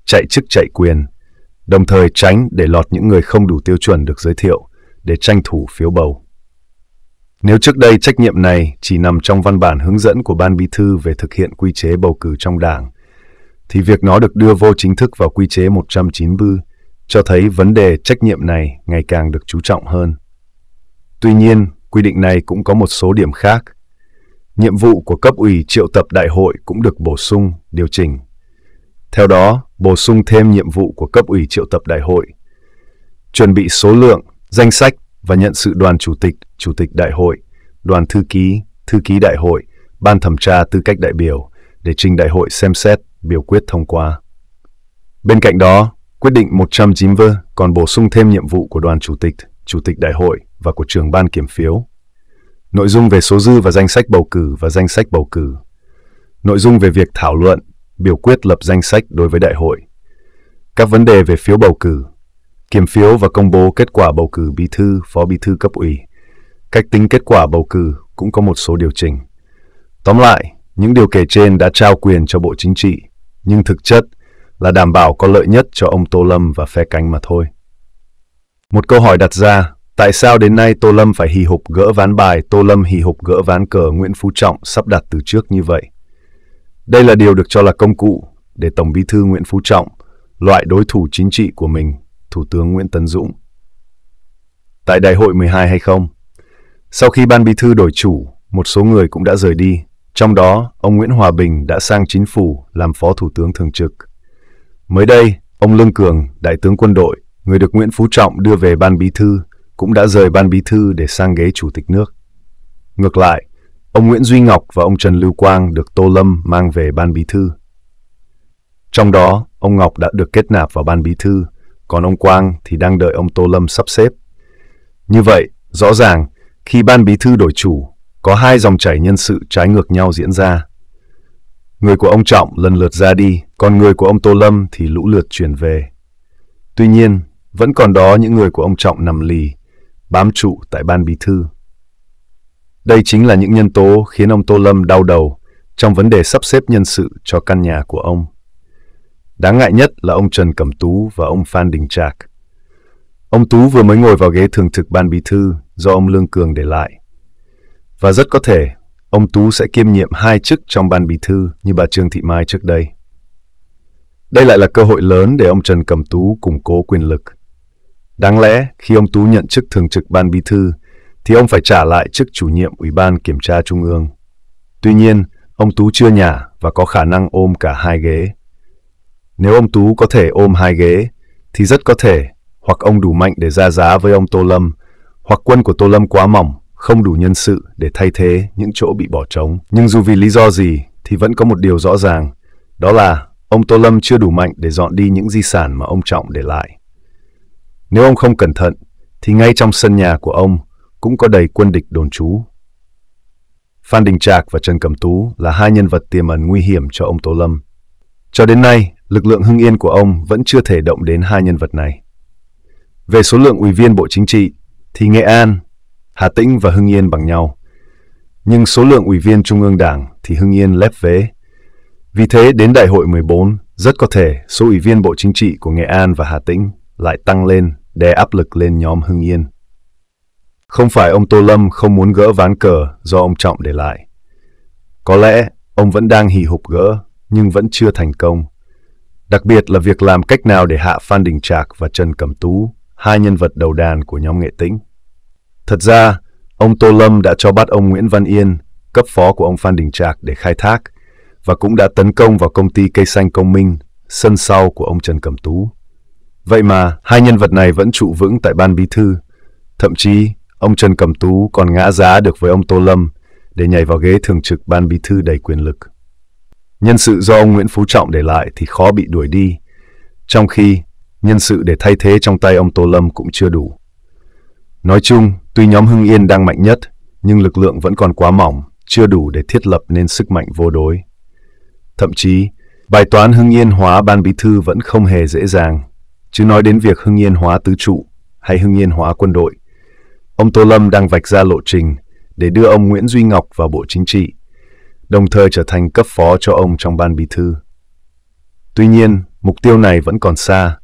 chạy chức chạy quyền, đồng thời tránh để lọt những người không đủ tiêu chuẩn được giới thiệu để tranh thủ phiếu bầu. Nếu trước đây trách nhiệm này chỉ nằm trong văn bản hướng dẫn của Ban Bí thư về thực hiện quy chế bầu cử trong Đảng, thì việc nó được đưa vô chính thức vào quy chế 190 cho thấy vấn đề trách nhiệm này ngày càng được chú trọng hơn. Tuy nhiên, quy định này cũng có một số điểm khác. Nhiệm vụ của cấp ủy triệu tập đại hội cũng được bổ sung, điều chỉnh. Theo đó, bổ sung thêm nhiệm vụ của cấp ủy triệu tập đại hội, chuẩn bị số lượng, danh sách và nhận sự đoàn chủ tịch, chủ tịch đại hội, đoàn thư ký, thư ký đại hội, ban thẩm tra tư cách đại biểu để trình đại hội xem xét, biểu quyết thông qua. Bên cạnh đó, quyết định 190 còn bổ sung thêm nhiệm vụ của đoàn chủ tịch, chủ tịch đại hội và của trường ban kiểm phiếu. Nội dung về số dư và danh sách bầu cử và danh sách bầu cử. Nội dung về việc thảo luận, biểu quyết lập danh sách đối với đại hội. Các vấn đề về phiếu bầu cử, kiểm phiếu và công bố kết quả bầu cử bí thư, phó bí thư cấp ủy. Cách tính kết quả bầu cử cũng có một số điều chỉnh. Tóm lại, những điều kể trên đã trao quyền cho Bộ Chính trị, nhưng thực chất là đảm bảo có lợi nhất cho ông Tô Lâm và phe cánh mà thôi. Một câu hỏi đặt ra, tại sao đến nay Tô Lâm phải hì hục gỡ ván bài, Tô Lâm hì hục gỡ ván cờ Nguyễn Phú Trọng sắp đặt từ trước như vậy? Đây là điều được cho là công cụ để Tổng Bí thư Nguyễn Phú Trọng loại đối thủ chính trị của mình Thủ tướng Nguyễn Tấn Dũng. Tại đại hội 12 hay không? Sau khi ban bí thư đổi chủ, một số người cũng đã rời đi, trong đó ông Nguyễn Hòa Bình đã sang chính phủ làm phó thủ tướng thường trực. Mới đây, ông Lương Cường, đại tướng quân đội, người được Nguyễn Phú Trọng đưa về ban bí thư, cũng đã rời ban bí thư để sang ghế chủ tịch nước. Ngược lại, ông Nguyễn Duy Ngọc và ông Trần Lưu Quang được Tô Lâm mang về ban bí thư. Trong đó, ông Ngọc đã được kết nạp vào ban bí thư còn ông Quang thì đang đợi ông Tô Lâm sắp xếp. Như vậy, rõ ràng, khi ban bí thư đổi chủ, có hai dòng chảy nhân sự trái ngược nhau diễn ra. Người của ông Trọng lần lượt ra đi, còn người của ông Tô Lâm thì lũ lượt chuyển về. Tuy nhiên, vẫn còn đó những người của ông Trọng nằm lì, bám trụ tại ban bí thư. Đây chính là những nhân tố khiến ông Tô Lâm đau đầu trong vấn đề sắp xếp nhân sự cho căn nhà của ông. Đáng ngại nhất là ông Trần Cẩm Tú và ông Phan Đình Trạc. Ông Tú vừa mới ngồi vào ghế thường trực ban bí thư do ông Lương Cường để lại. Và rất có thể, ông Tú sẽ kiêm nhiệm hai chức trong ban bí thư như bà Trương Thị Mai trước đây. Đây lại là cơ hội lớn để ông Trần Cẩm Tú củng cố quyền lực. Đáng lẽ, khi ông Tú nhận chức thường trực ban bí thư, thì ông phải trả lại chức chủ nhiệm Ủy ban Kiểm tra Trung ương. Tuy nhiên, ông Tú chưa nhà và có khả năng ôm cả hai ghế. Nếu ông Tú có thể ôm hai ghế, thì rất có thể hoặc ông đủ mạnh để ra giá với ông Tô Lâm, hoặc quân của Tô Lâm quá mỏng, không đủ nhân sự để thay thế những chỗ bị bỏ trống. Nhưng dù vì lý do gì thì vẫn có một điều rõ ràng, đó là ông Tô Lâm chưa đủ mạnh để dọn đi những di sản mà ông Trọng để lại. Nếu ông không cẩn thận, thì ngay trong sân nhà của ông cũng có đầy quân địch đồn trú. Phan Đình Trạc và Trần Cẩm Tú là hai nhân vật tiềm ẩn nguy hiểm cho ông Tô Lâm. Cho đến nay, lực lượng Hưng Yên của ông vẫn chưa thể động đến hai nhân vật này. Về số lượng ủy viên Bộ Chính trị thì Nghệ An, Hà Tĩnh và Hưng Yên bằng nhau. Nhưng số lượng ủy viên Trung ương Đảng thì Hưng Yên lép vế. Vì thế đến đại hội 14, rất có thể số ủy viên Bộ Chính trị của Nghệ An và Hà Tĩnh lại tăng lên đè áp lực lên nhóm Hưng Yên. Không phải ông Tô Lâm không muốn gỡ ván cờ do ông Trọng để lại. Có lẽ ông vẫn đang hì hục gỡ nhưng vẫn chưa thành công Đặc biệt là việc làm cách nào để hạ Phan Đình Trạc và Trần Cẩm Tú, hai nhân vật đầu đàn của nhóm nghệ tĩnh. Thật ra, ông Tô Lâm đã cho bắt ông Nguyễn Văn Yên, cấp phó của ông Phan Đình Trạc để khai thác và cũng đã tấn công vào công ty cây xanh công minh, sân sau của ông Trần Cẩm Tú. Vậy mà, hai nhân vật này vẫn trụ vững tại ban bí thư. Thậm chí, ông Trần Cẩm Tú còn ngã giá được với ông Tô Lâm để nhảy vào ghế thường trực ban bí thư đầy quyền lực. Nhân sự do ông Nguyễn Phú Trọng để lại thì khó bị đuổi đi, trong khi nhân sự để thay thế trong tay ông Tô Lâm cũng chưa đủ. Nói chung, tuy nhóm Hưng Yên đang mạnh nhất, nhưng lực lượng vẫn còn quá mỏng, chưa đủ để thiết lập nên sức mạnh vô đối. Thậm chí, bài toán Hưng Yên hóa ban bí thư vẫn không hề dễ dàng, chứ nói đến việc Hưng Yên hóa tứ trụ hay Hưng Yên hóa quân đội. Ông Tô Lâm đang vạch ra lộ trình để đưa ông Nguyễn Duy Ngọc vào Bộ Chính trị đồng thời trở thành cấp phó cho ông trong ban bí thư. Tuy nhiên, mục tiêu này vẫn còn xa.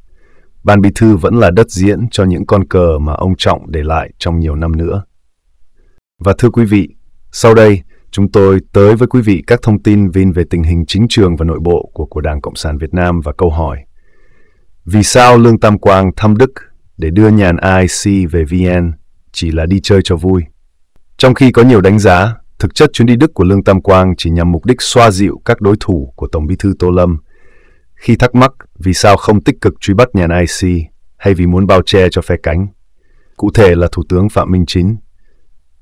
Ban bí thư vẫn là đất diễn cho những con cờ mà ông Trọng để lại trong nhiều năm nữa. Và thưa quý vị, sau đây chúng tôi tới với quý vị các thông tin vin về tình hình chính trường và nội bộ của của Đảng Cộng sản Việt Nam và câu hỏi Vì sao Lương Tam Quang thăm Đức để đưa nhàn IC về VN chỉ là đi chơi cho vui? Trong khi có nhiều đánh giá, Thực chất chuyến đi Đức của Lương Tam Quang chỉ nhằm mục đích xoa dịu các đối thủ của Tổng bí thư Tô Lâm. Khi thắc mắc vì sao không tích cực truy bắt nhà IC hay vì muốn bao che cho phe cánh, cụ thể là Thủ tướng Phạm Minh Chính.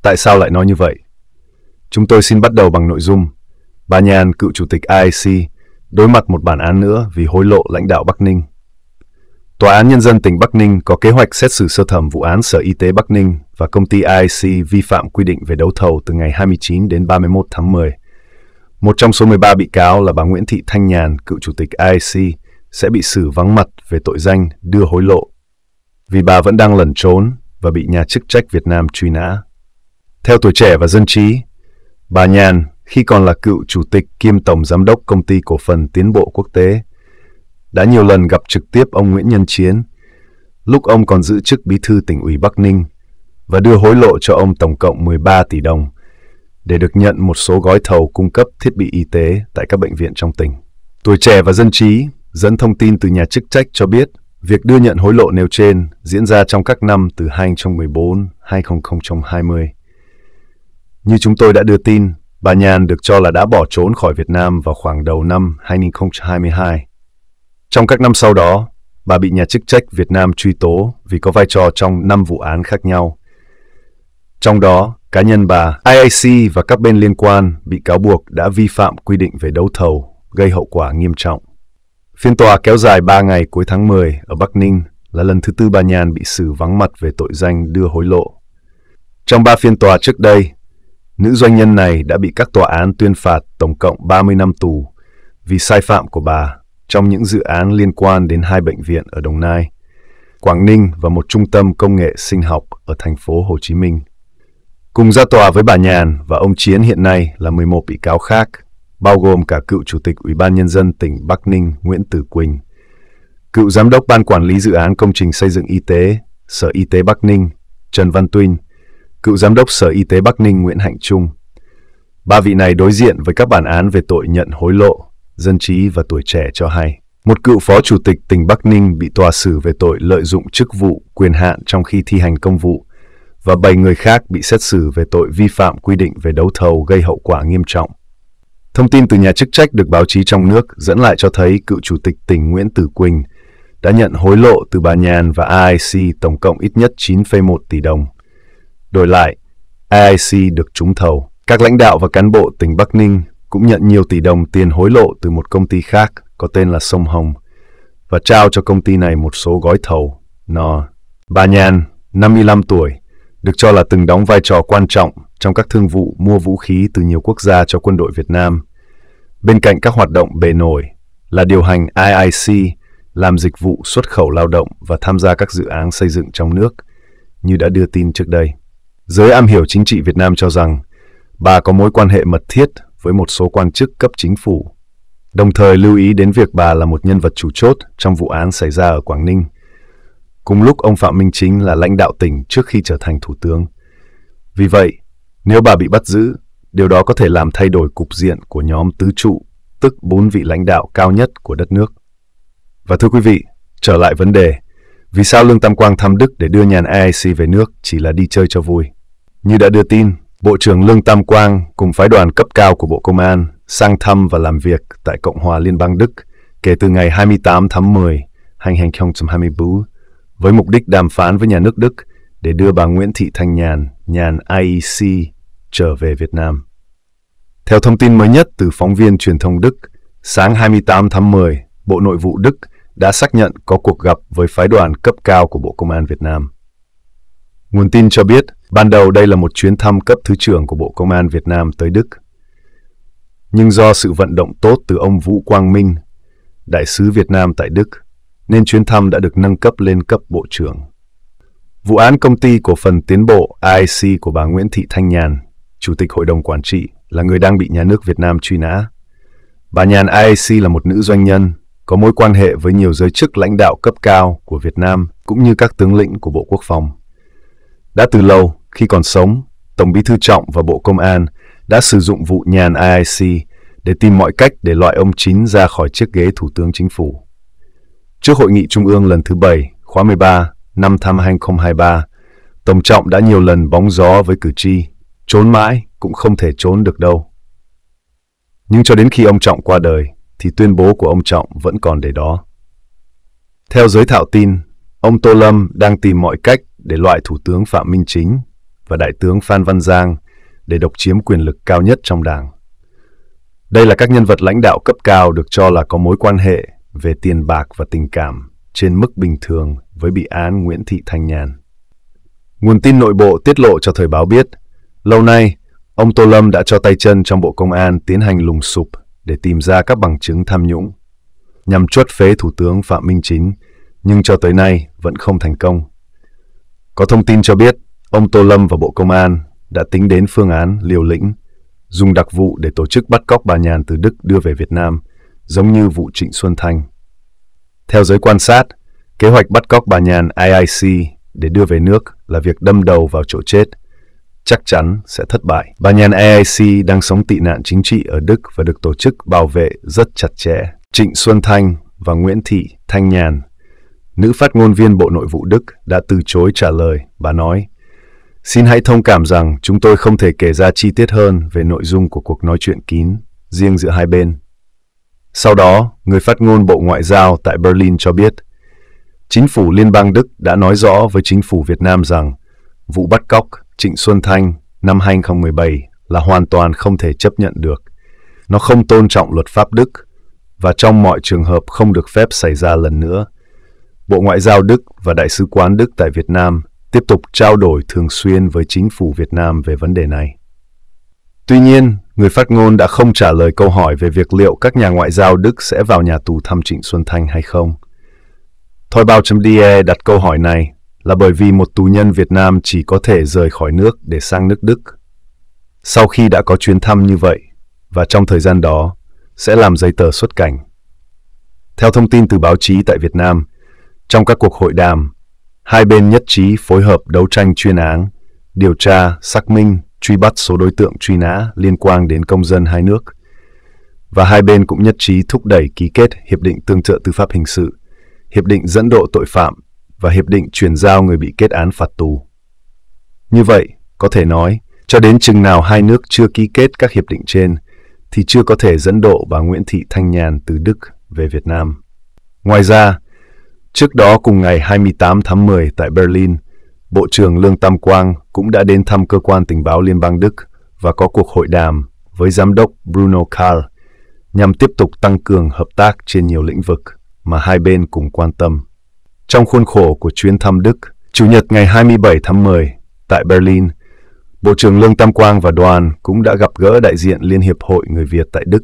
Tại sao lại nói như vậy? Chúng tôi xin bắt đầu bằng nội dung. Bà Nhàn, cựu chủ tịch IC, đối mặt một bản án nữa vì hối lộ lãnh đạo Bắc Ninh. Tòa án Nhân dân tỉnh Bắc Ninh có kế hoạch xét xử sơ thẩm vụ án Sở Y tế Bắc Ninh và công ty IC e vi phạm quy định về đấu thầu từ ngày 29 đến 31 tháng 10. Một trong số 13 bị cáo là bà Nguyễn Thị Thanh Nhàn, cựu chủ tịch IC, e, sẽ bị xử vắng mặt về tội danh đưa hối lộ, vì bà vẫn đang lẩn trốn và bị nhà chức trách Việt Nam truy nã. Theo tuổi trẻ và dân trí, bà Nhàn khi còn là cựu chủ tịch kiêm tổng giám đốc công ty cổ phần tiến bộ quốc tế đã nhiều lần gặp trực tiếp ông Nguyễn Nhân Chiến, lúc ông còn giữ chức bí thư tỉnh ủy Bắc Ninh và đưa hối lộ cho ông tổng cộng 13 tỷ đồng để được nhận một số gói thầu cung cấp thiết bị y tế tại các bệnh viện trong tỉnh. Tuổi trẻ và dân trí dẫn thông tin từ nhà chức trách cho biết việc đưa nhận hối lộ nêu trên diễn ra trong các năm từ 2014 2020. Như chúng tôi đã đưa tin, bà Nhàn được cho là đã bỏ trốn khỏi Việt Nam vào khoảng đầu năm 2022 trong các năm sau đó, bà bị nhà chức trách Việt Nam truy tố vì có vai trò trong 5 vụ án khác nhau. Trong đó, cá nhân bà, IIC và các bên liên quan bị cáo buộc đã vi phạm quy định về đấu thầu, gây hậu quả nghiêm trọng. Phiên tòa kéo dài 3 ngày cuối tháng 10 ở Bắc Ninh là lần thứ tư bà Nhàn bị xử vắng mặt về tội danh đưa hối lộ. Trong 3 phiên tòa trước đây, nữ doanh nhân này đã bị các tòa án tuyên phạt tổng cộng 30 năm tù vì sai phạm của bà trong những dự án liên quan đến hai bệnh viện ở Đồng Nai, Quảng Ninh và một trung tâm công nghệ sinh học ở thành phố Hồ Chí Minh. Cùng ra tòa với bà Nhàn và ông Chiến hiện nay là 11 bị cáo khác, bao gồm cả cựu Chủ tịch Ủy ban Nhân dân tỉnh Bắc Ninh Nguyễn Tử Quỳnh, cựu Giám đốc Ban Quản lý Dự án Công trình Xây dựng Y tế, Sở Y tế Bắc Ninh Trần Văn Tuyên, cựu Giám đốc Sở Y tế Bắc Ninh Nguyễn Hạnh Trung. Ba vị này đối diện với các bản án về tội nhận hối lộ, dân trí và tuổi trẻ cho hay. Một cựu phó chủ tịch tỉnh Bắc Ninh bị tòa xử về tội lợi dụng chức vụ, quyền hạn trong khi thi hành công vụ và 7 người khác bị xét xử về tội vi phạm quy định về đấu thầu gây hậu quả nghiêm trọng. Thông tin từ nhà chức trách được báo chí trong nước dẫn lại cho thấy cựu chủ tịch tỉnh Nguyễn Tử Quỳnh đã nhận hối lộ từ bà Nhàn và AIC tổng cộng ít nhất 9,1 tỷ đồng. Đổi lại, AIC được trúng thầu. Các lãnh đạo và cán bộ tỉnh Bắc Ninh cũng nhận nhiều tỷ đồng tiền hối lộ từ một công ty khác có tên là Sông Hồng và trao cho công ty này một số gói thầu. Nó, bà Nhàn, 55 tuổi, được cho là từng đóng vai trò quan trọng trong các thương vụ mua vũ khí từ nhiều quốc gia cho quân đội Việt Nam. Bên cạnh các hoạt động bề nổi là điều hành IIC, làm dịch vụ xuất khẩu lao động và tham gia các dự án xây dựng trong nước, như đã đưa tin trước đây. Giới am hiểu chính trị Việt Nam cho rằng bà có mối quan hệ mật thiết với một số quan chức cấp chính phủ, đồng thời lưu ý đến việc bà là một nhân vật chủ chốt trong vụ án xảy ra ở Quảng Ninh. Cùng lúc ông Phạm Minh Chính là lãnh đạo tỉnh trước khi trở thành thủ tướng. Vì vậy, nếu bà bị bắt giữ, điều đó có thể làm thay đổi cục diện của nhóm tứ trụ, tức bốn vị lãnh đạo cao nhất của đất nước. Và thưa quý vị, trở lại vấn đề, vì sao Lương Tam Quang thăm Đức để đưa nhàn AIC về nước chỉ là đi chơi cho vui? Như đã đưa tin, Bộ trưởng Lương Tam Quang cùng phái đoàn cấp cao của Bộ Công an sang thăm và làm việc tại Cộng hòa Liên bang Đức kể từ ngày 28 tháng 10, 2024, với mục đích đàm phán với nhà nước Đức để đưa bà Nguyễn Thị Thanh Nhàn, Nhàn IEC, trở về Việt Nam. Theo thông tin mới nhất từ phóng viên truyền thông Đức, sáng 28 tháng 10, Bộ Nội vụ Đức đã xác nhận có cuộc gặp với phái đoàn cấp cao của Bộ Công an Việt Nam. Nguồn tin cho biết, ban đầu đây là một chuyến thăm cấp Thứ trưởng của Bộ Công an Việt Nam tới Đức. Nhưng do sự vận động tốt từ ông Vũ Quang Minh, Đại sứ Việt Nam tại Đức, nên chuyến thăm đã được nâng cấp lên cấp Bộ trưởng. Vụ án công ty cổ phần tiến bộ IC của bà Nguyễn Thị Thanh Nhàn, Chủ tịch Hội đồng Quản trị, là người đang bị nhà nước Việt Nam truy nã. Bà Nhàn IC là một nữ doanh nhân, có mối quan hệ với nhiều giới chức lãnh đạo cấp cao của Việt Nam cũng như các tướng lĩnh của Bộ Quốc phòng. Đã từ lâu, khi còn sống, Tổng bí thư Trọng và Bộ Công an đã sử dụng vụ nhàn IIC để tìm mọi cách để loại ông Chín ra khỏi chiếc ghế Thủ tướng Chính phủ. Trước Hội nghị Trung ương lần thứ 7, khóa 13, năm thăm 2023, Tổng Trọng đã nhiều lần bóng gió với cử tri, trốn mãi cũng không thể trốn được đâu. Nhưng cho đến khi ông Trọng qua đời, thì tuyên bố của ông Trọng vẫn còn để đó. Theo giới thạo tin, ông Tô Lâm đang tìm mọi cách để loại Thủ tướng Phạm Minh Chính và Đại tướng Phan Văn Giang để độc chiếm quyền lực cao nhất trong đảng. Đây là các nhân vật lãnh đạo cấp cao được cho là có mối quan hệ về tiền bạc và tình cảm trên mức bình thường với bị án Nguyễn Thị Thanh Nhàn. Nguồn tin nội bộ tiết lộ cho Thời báo biết, lâu nay, ông Tô Lâm đã cho tay chân trong Bộ Công an tiến hành lùng sụp để tìm ra các bằng chứng tham nhũng, nhằm chuất phế Thủ tướng Phạm Minh Chính, nhưng cho tới nay vẫn không thành công. Có thông tin cho biết, ông Tô Lâm và Bộ Công an đã tính đến phương án liều lĩnh, dùng đặc vụ để tổ chức bắt cóc bà Nhàn từ Đức đưa về Việt Nam, giống như vụ Trịnh Xuân Thanh. Theo giới quan sát, kế hoạch bắt cóc bà Nhàn IIC để đưa về nước là việc đâm đầu vào chỗ chết, chắc chắn sẽ thất bại. Bà Nhàn IIC đang sống tị nạn chính trị ở Đức và được tổ chức bảo vệ rất chặt chẽ. Trịnh Xuân Thanh và Nguyễn Thị Thanh Nhàn Nữ phát ngôn viên Bộ Nội vụ Đức đã từ chối trả lời và nói Xin hãy thông cảm rằng chúng tôi không thể kể ra chi tiết hơn về nội dung của cuộc nói chuyện kín riêng giữa hai bên. Sau đó, người phát ngôn Bộ Ngoại giao tại Berlin cho biết, chính phủ Liên bang Đức đã nói rõ với chính phủ Việt Nam rằng vụ bắt cóc Trịnh Xuân Thanh năm 2017 là hoàn toàn không thể chấp nhận được. Nó không tôn trọng luật pháp Đức và trong mọi trường hợp không được phép xảy ra lần nữa. Bộ Ngoại giao Đức và Đại sứ quán Đức tại Việt Nam tiếp tục trao đổi thường xuyên với chính phủ Việt Nam về vấn đề này. Tuy nhiên, người phát ngôn đã không trả lời câu hỏi về việc liệu các nhà ngoại giao Đức sẽ vào nhà tù thăm Trịnh Xuân Thanh hay không. Thôi bao.de đặt câu hỏi này là bởi vì một tù nhân Việt Nam chỉ có thể rời khỏi nước để sang nước Đức. Sau khi đã có chuyến thăm như vậy, và trong thời gian đó, sẽ làm giấy tờ xuất cảnh. Theo thông tin từ báo chí tại Việt Nam, trong các cuộc hội đàm, hai bên nhất trí phối hợp đấu tranh chuyên án, điều tra, xác minh, truy bắt số đối tượng truy nã liên quan đến công dân hai nước. Và hai bên cũng nhất trí thúc đẩy ký kết Hiệp định Tương trợ Tư pháp Hình sự, Hiệp định Dẫn độ tội phạm và Hiệp định Chuyển giao người bị kết án phạt tù. Như vậy, có thể nói, cho đến chừng nào hai nước chưa ký kết các hiệp định trên, thì chưa có thể dẫn độ bà Nguyễn Thị Thanh Nhàn từ Đức về Việt Nam. Ngoài ra, Trước đó cùng ngày 28 tháng 10 tại Berlin, Bộ trưởng Lương Tam Quang cũng đã đến thăm cơ quan tình báo Liên bang Đức và có cuộc hội đàm với giám đốc Bruno Kahl nhằm tiếp tục tăng cường hợp tác trên nhiều lĩnh vực mà hai bên cùng quan tâm. Trong khuôn khổ của chuyến thăm Đức, Chủ nhật ngày 27 tháng 10 tại Berlin, Bộ trưởng Lương Tam Quang và đoàn cũng đã gặp gỡ đại diện Liên hiệp hội người Việt tại Đức,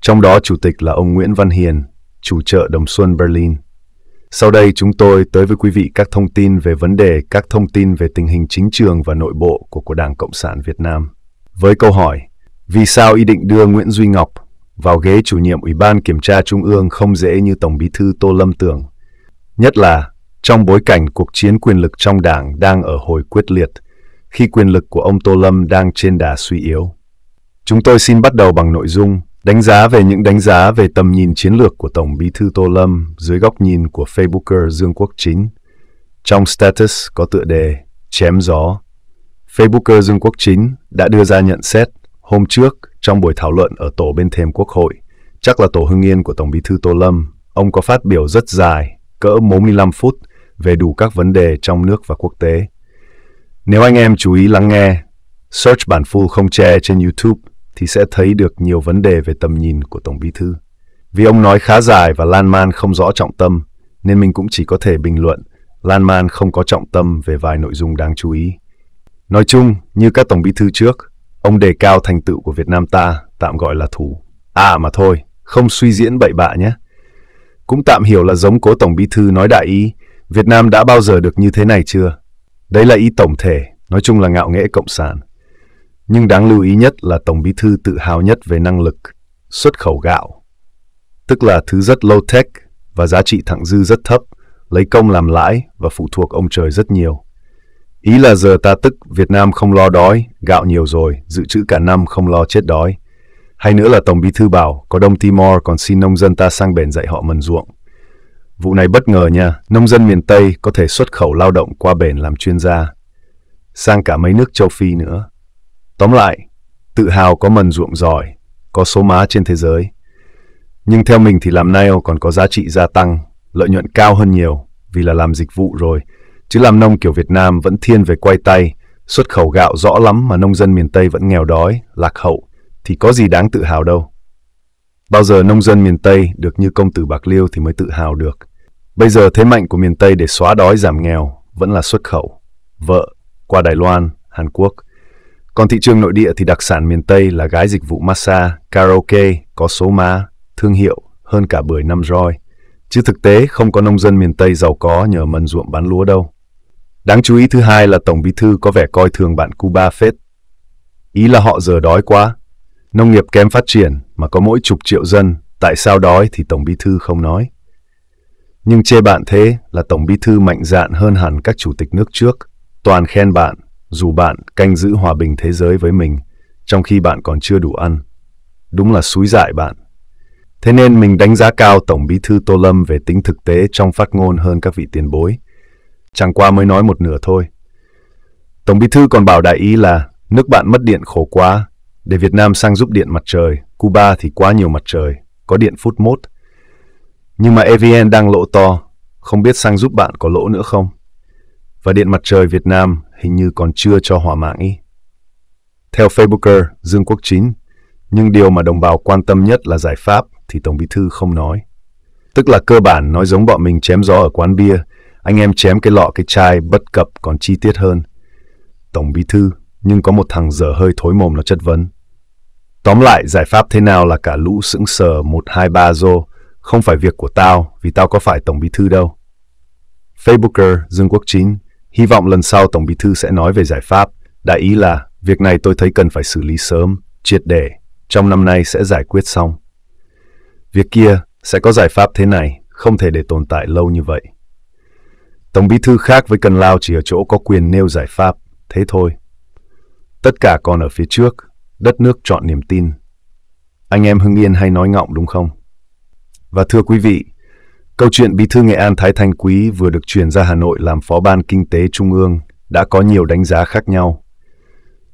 trong đó chủ tịch là ông Nguyễn Văn Hiền, chủ chợ Đồng Xuân Berlin. Sau đây chúng tôi tới với quý vị các thông tin về vấn đề các thông tin về tình hình chính trường và nội bộ của của Đảng Cộng sản Việt Nam. Với câu hỏi, vì sao ý định đưa Nguyễn Duy Ngọc vào ghế chủ nhiệm Ủy ban Kiểm tra Trung ương không dễ như Tổng bí thư Tô Lâm tưởng? Nhất là trong bối cảnh cuộc chiến quyền lực trong đảng đang ở hồi quyết liệt, khi quyền lực của ông Tô Lâm đang trên đà suy yếu. Chúng tôi xin bắt đầu bằng nội dung Đánh giá về những đánh giá về tầm nhìn chiến lược của Tổng Bí thư Tô Lâm dưới góc nhìn của Facebooker Dương Quốc Chính. Trong status có tựa đề Chém gió, Facebooker Dương Quốc Chính đã đưa ra nhận xét hôm trước trong buổi thảo luận ở tổ bên thềm Quốc hội, chắc là tổ Hưng Yên của Tổng Bí thư Tô Lâm, ông có phát biểu rất dài, cỡ 45 phút về đủ các vấn đề trong nước và quốc tế. Nếu anh em chú ý lắng nghe, search bản full không che trên YouTube thì sẽ thấy được nhiều vấn đề về tầm nhìn của Tổng Bí Thư. Vì ông nói khá dài và lan man không rõ trọng tâm, nên mình cũng chỉ có thể bình luận lan man không có trọng tâm về vài nội dung đáng chú ý. Nói chung, như các Tổng Bí Thư trước, ông đề cao thành tựu của Việt Nam ta, tạm gọi là thủ À mà thôi, không suy diễn bậy bạ nhé. Cũng tạm hiểu là giống cố Tổng Bí Thư nói đại ý, Việt Nam đã bao giờ được như thế này chưa? Đấy là ý tổng thể, nói chung là ngạo nghễ cộng sản. Nhưng đáng lưu ý nhất là Tổng Bí Thư tự hào nhất về năng lực xuất khẩu gạo, tức là thứ rất low-tech và giá trị thẳng dư rất thấp, lấy công làm lãi và phụ thuộc ông trời rất nhiều. Ý là giờ ta tức Việt Nam không lo đói, gạo nhiều rồi, dự trữ cả năm không lo chết đói. Hay nữa là Tổng Bí Thư bảo có Đông Timor còn xin nông dân ta sang bền dạy họ mần ruộng. Vụ này bất ngờ nha, nông dân miền Tây có thể xuất khẩu lao động qua bền làm chuyên gia, sang cả mấy nước châu Phi nữa. Tóm lại, tự hào có mần ruộng giỏi, có số má trên thế giới. Nhưng theo mình thì làm nail còn có giá trị gia tăng, lợi nhuận cao hơn nhiều vì là làm dịch vụ rồi. Chứ làm nông kiểu Việt Nam vẫn thiên về quay tay, xuất khẩu gạo rõ lắm mà nông dân miền Tây vẫn nghèo đói, lạc hậu, thì có gì đáng tự hào đâu. Bao giờ nông dân miền Tây được như công tử Bạc Liêu thì mới tự hào được. Bây giờ thế mạnh của miền Tây để xóa đói giảm nghèo vẫn là xuất khẩu, vợ, qua Đài Loan, Hàn Quốc – còn thị trường nội địa thì đặc sản miền Tây là gái dịch vụ massage, karaoke, có số má, thương hiệu hơn cả bưởi năm roi. Chứ thực tế không có nông dân miền Tây giàu có nhờ mần ruộng bán lúa đâu. Đáng chú ý thứ hai là Tổng Bí Thư có vẻ coi thường bạn Cuba phết. Ý là họ giờ đói quá. Nông nghiệp kém phát triển mà có mỗi chục triệu dân, tại sao đói thì Tổng Bí Thư không nói. Nhưng chê bạn thế là Tổng Bí Thư mạnh dạn hơn hẳn các chủ tịch nước trước, toàn khen bạn dù bạn canh giữ hòa bình thế giới với mình trong khi bạn còn chưa đủ ăn. Đúng là xúi dại bạn. Thế nên mình đánh giá cao Tổng bí thư Tô Lâm về tính thực tế trong phát ngôn hơn các vị tiền bối. Chẳng qua mới nói một nửa thôi. Tổng bí thư còn bảo đại ý là nước bạn mất điện khổ quá, để Việt Nam sang giúp điện mặt trời, Cuba thì quá nhiều mặt trời, có điện phút mốt. Nhưng mà EVN đang lỗ to, không biết sang giúp bạn có lỗ nữa không? Và điện mặt trời Việt Nam hình như còn chưa cho hỏa mạng ý. Theo Facebooker Dương Quốc Chín, nhưng điều mà đồng bào quan tâm nhất là giải pháp thì Tổng Bí Thư không nói. Tức là cơ bản nói giống bọn mình chém gió ở quán bia, anh em chém cái lọ cái chai bất cập còn chi tiết hơn. Tổng Bí Thư, nhưng có một thằng dở hơi thối mồm nó chất vấn. Tóm lại, giải pháp thế nào là cả lũ sững sờ 123 rô, không phải việc của tao vì tao có phải Tổng Bí Thư đâu. Facebooker Dương Quốc Chín Hy vọng lần sau Tổng Bí thư sẽ nói về giải pháp, đại ý là việc này tôi thấy cần phải xử lý sớm, triệt để, trong năm nay sẽ giải quyết xong. Việc kia sẽ có giải pháp thế này, không thể để tồn tại lâu như vậy. Tổng bí thư khác với Cần Lao chỉ ở chỗ có quyền nêu giải pháp, thế thôi. Tất cả còn ở phía trước, đất nước chọn niềm tin. Anh em Hưng Yên hay nói ngọng đúng không? Và thưa quý vị, Câu chuyện Bí thư Nghệ An Thái Thanh Quý vừa được chuyển ra Hà Nội làm phó ban kinh tế trung ương đã có nhiều đánh giá khác nhau.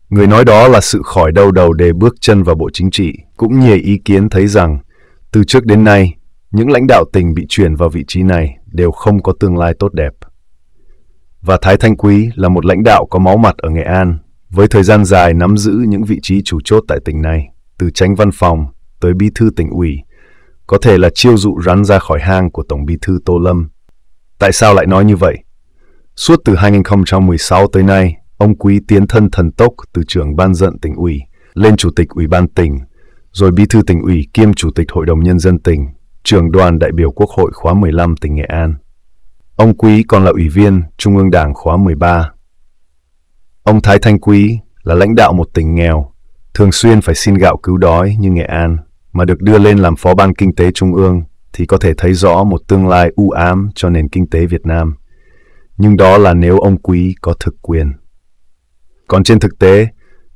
Người nói đó là sự khỏi đầu đầu để bước chân vào Bộ Chính trị, cũng nhiều ý kiến thấy rằng từ trước đến nay, những lãnh đạo tỉnh bị chuyển vào vị trí này đều không có tương lai tốt đẹp. Và Thái Thanh Quý là một lãnh đạo có máu mặt ở Nghệ An, với thời gian dài nắm giữ những vị trí chủ chốt tại tỉnh này, từ tránh văn phòng tới bí thư tỉnh ủy, có thể là chiêu dụ rắn ra khỏi hang của Tổng bí thư Tô Lâm. Tại sao lại nói như vậy? Suốt từ 2016 tới nay, ông Quý tiến thân thần tốc từ trưởng ban dân tỉnh ủy lên chủ tịch ủy ban tỉnh, rồi bí thư tỉnh ủy kiêm chủ tịch hội đồng nhân dân tỉnh, trưởng đoàn đại biểu Quốc hội khóa 15 tỉnh Nghệ An. Ông Quý còn là ủy viên Trung ương Đảng khóa 13. Ông Thái Thanh Quý là lãnh đạo một tỉnh nghèo, thường xuyên phải xin gạo cứu đói như Nghệ An mà được đưa lên làm phó ban kinh tế trung ương thì có thể thấy rõ một tương lai u ám cho nền kinh tế Việt Nam. Nhưng đó là nếu ông Quý có thực quyền. Còn trên thực tế,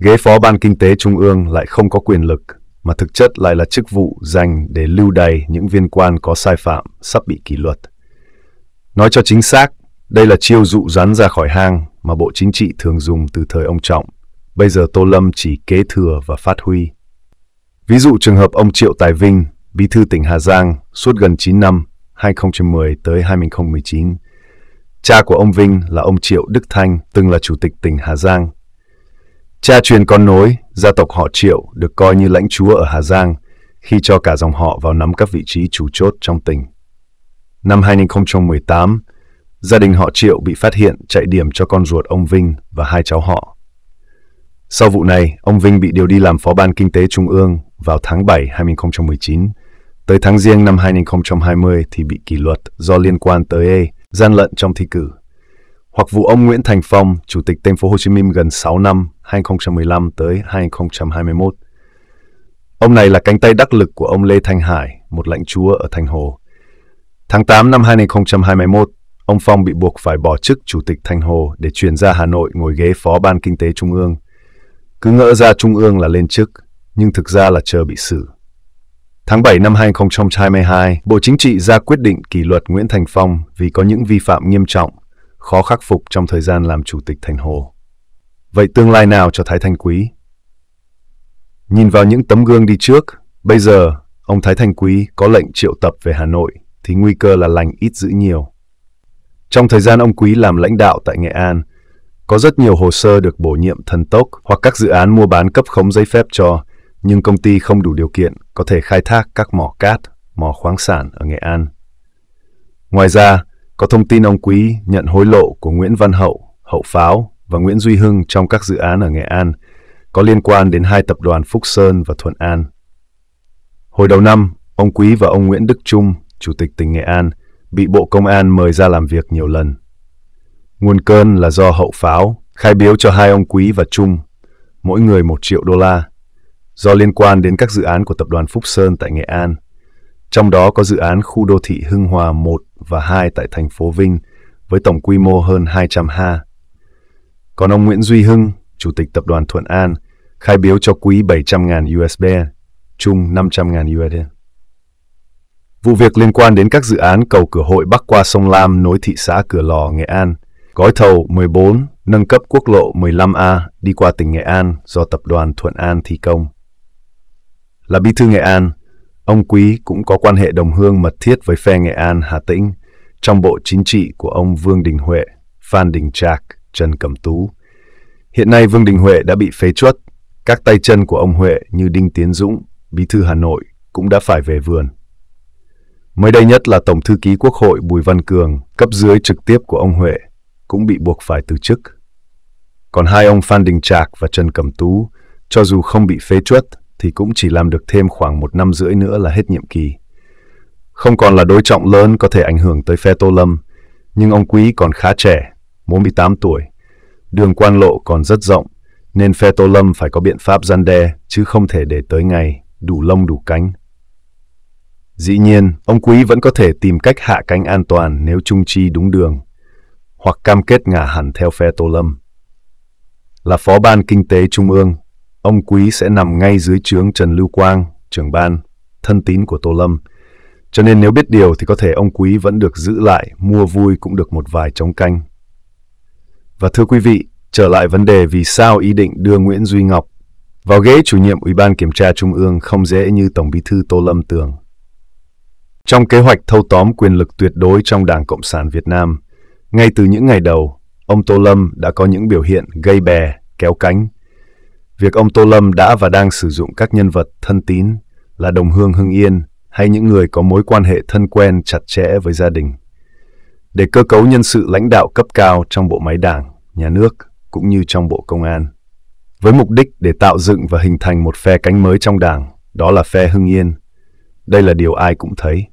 ghế phó ban kinh tế trung ương lại không có quyền lực, mà thực chất lại là chức vụ dành để lưu đày những viên quan có sai phạm sắp bị kỷ luật. Nói cho chính xác, đây là chiêu dụ rắn ra khỏi hang mà Bộ Chính trị thường dùng từ thời ông Trọng. Bây giờ Tô Lâm chỉ kế thừa và phát huy. Ví dụ trường hợp ông Triệu Tài Vinh, bí thư tỉnh Hà Giang suốt gần 9 năm, 2010 tới 2019. Cha của ông Vinh là ông Triệu Đức Thanh, từng là chủ tịch tỉnh Hà Giang. Cha truyền con nối, gia tộc họ Triệu được coi như lãnh chúa ở Hà Giang khi cho cả dòng họ vào nắm các vị trí chủ chốt trong tỉnh. Năm 2018, gia đình họ Triệu bị phát hiện chạy điểm cho con ruột ông Vinh và hai cháu họ. Sau vụ này, ông Vinh bị điều đi làm phó ban kinh tế trung ương vào tháng 7 2019, tới tháng riêng năm 2020 thì bị kỷ luật do liên quan tới gian lận trong thi cử. Hoặc vụ ông Nguyễn Thành Phong, chủ tịch thành phố Hồ Chí Minh gần 6 năm 2015 tới 2021. Ông này là cánh tay đắc lực của ông Lê Thanh Hải, một lãnh chúa ở Thành Hồ. Tháng 8 năm 2021, ông Phong bị buộc phải bỏ chức chủ tịch Thành Hồ để chuyển ra Hà Nội ngồi ghế phó ban kinh tế trung ương. Cứ ngỡ ra trung ương là lên chức, nhưng thực ra là chờ bị xử. Tháng 7 năm 2022, Bộ Chính trị ra quyết định kỷ luật Nguyễn Thành Phong vì có những vi phạm nghiêm trọng, khó khắc phục trong thời gian làm Chủ tịch Thành Hồ. Vậy tương lai nào cho Thái Thanh Quý? Nhìn vào những tấm gương đi trước, bây giờ ông Thái Thanh Quý có lệnh triệu tập về Hà Nội thì nguy cơ là lành ít dữ nhiều. Trong thời gian ông Quý làm lãnh đạo tại Nghệ An, có rất nhiều hồ sơ được bổ nhiệm thần tốc hoặc các dự án mua bán cấp khống giấy phép cho nhưng công ty không đủ điều kiện có thể khai thác các mỏ cát, mỏ khoáng sản ở Nghệ An. Ngoài ra, có thông tin ông Quý nhận hối lộ của Nguyễn Văn Hậu, Hậu Pháo và Nguyễn Duy Hưng trong các dự án ở Nghệ An có liên quan đến hai tập đoàn Phúc Sơn và Thuận An. Hồi đầu năm, ông Quý và ông Nguyễn Đức Trung, Chủ tịch tỉnh Nghệ An, bị Bộ Công an mời ra làm việc nhiều lần. Nguồn cơn là do hậu pháo khai biếu cho hai ông Quý và Trung, mỗi người một triệu đô la do liên quan đến các dự án của tập đoàn Phúc Sơn tại Nghệ An. Trong đó có dự án khu đô thị Hưng Hòa 1 và 2 tại thành phố Vinh với tổng quy mô hơn 200 ha. Còn ông Nguyễn Duy Hưng, chủ tịch tập đoàn Thuận An, khai biếu cho quý 700.000 USD, chung 500.000 USD. Vụ việc liên quan đến các dự án cầu cửa hội bắc qua sông Lam nối thị xã Cửa Lò, Nghệ An, gói thầu 14 nâng cấp quốc lộ 15A đi qua tỉnh Nghệ An do tập đoàn Thuận An thi công. Là bí thư Nghệ An, ông Quý cũng có quan hệ đồng hương mật thiết với phe Nghệ An Hà Tĩnh trong bộ chính trị của ông Vương Đình Huệ, Phan Đình Trạc, Trần Cẩm Tú. Hiện nay Vương Đình Huệ đã bị phế chuất, các tay chân của ông Huệ như Đinh Tiến Dũng, bí thư Hà Nội cũng đã phải về vườn. Mới đây nhất là Tổng thư ký Quốc hội Bùi Văn Cường, cấp dưới trực tiếp của ông Huệ, cũng bị buộc phải từ chức. Còn hai ông Phan Đình Trạc và Trần Cẩm Tú, cho dù không bị phế chuất thì cũng chỉ làm được thêm khoảng một năm rưỡi nữa là hết nhiệm kỳ. Không còn là đối trọng lớn có thể ảnh hưởng tới phe Tô Lâm, nhưng ông Quý còn khá trẻ, 48 tuổi. Đường quan lộ còn rất rộng, nên phe Tô Lâm phải có biện pháp gian đe, chứ không thể để tới ngày đủ lông đủ cánh. Dĩ nhiên, ông Quý vẫn có thể tìm cách hạ cánh an toàn nếu trung chi đúng đường, hoặc cam kết ngả hẳn theo phe Tô Lâm. Là phó ban kinh tế trung ương, Ông Quý sẽ nằm ngay dưới trướng Trần Lưu Quang, trưởng ban, thân tín của Tô Lâm. Cho nên nếu biết điều thì có thể ông Quý vẫn được giữ lại, mua vui cũng được một vài chống canh. Và thưa quý vị, trở lại vấn đề vì sao ý định đưa Nguyễn Duy Ngọc vào ghế chủ nhiệm Ủy ban Kiểm tra Trung ương không dễ như Tổng bí thư Tô Lâm tưởng. Trong kế hoạch thâu tóm quyền lực tuyệt đối trong Đảng Cộng sản Việt Nam, ngay từ những ngày đầu, ông Tô Lâm đã có những biểu hiện gây bè, kéo cánh Việc ông Tô Lâm đã và đang sử dụng các nhân vật thân tín là đồng hương Hưng Yên hay những người có mối quan hệ thân quen chặt chẽ với gia đình để cơ cấu nhân sự lãnh đạo cấp cao trong bộ máy đảng, nhà nước cũng như trong bộ công an. Với mục đích để tạo dựng và hình thành một phe cánh mới trong đảng, đó là phe Hưng Yên. Đây là điều ai cũng thấy.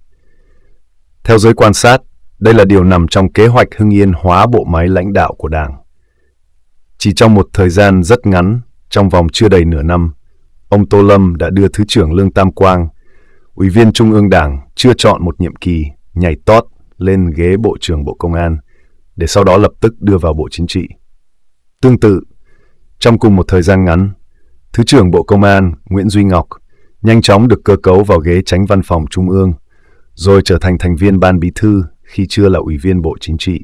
Theo giới quan sát, đây là điều nằm trong kế hoạch Hưng Yên hóa bộ máy lãnh đạo của đảng. Chỉ trong một thời gian rất ngắn, trong vòng chưa đầy nửa năm, ông Tô Lâm đã đưa Thứ trưởng Lương Tam Quang, Ủy viên Trung ương Đảng chưa chọn một nhiệm kỳ, nhảy tót lên ghế Bộ trưởng Bộ Công an, để sau đó lập tức đưa vào Bộ Chính trị. Tương tự, trong cùng một thời gian ngắn, Thứ trưởng Bộ Công an Nguyễn Duy Ngọc nhanh chóng được cơ cấu vào ghế tránh văn phòng Trung ương, rồi trở thành thành viên Ban Bí thư khi chưa là Ủy viên Bộ Chính trị.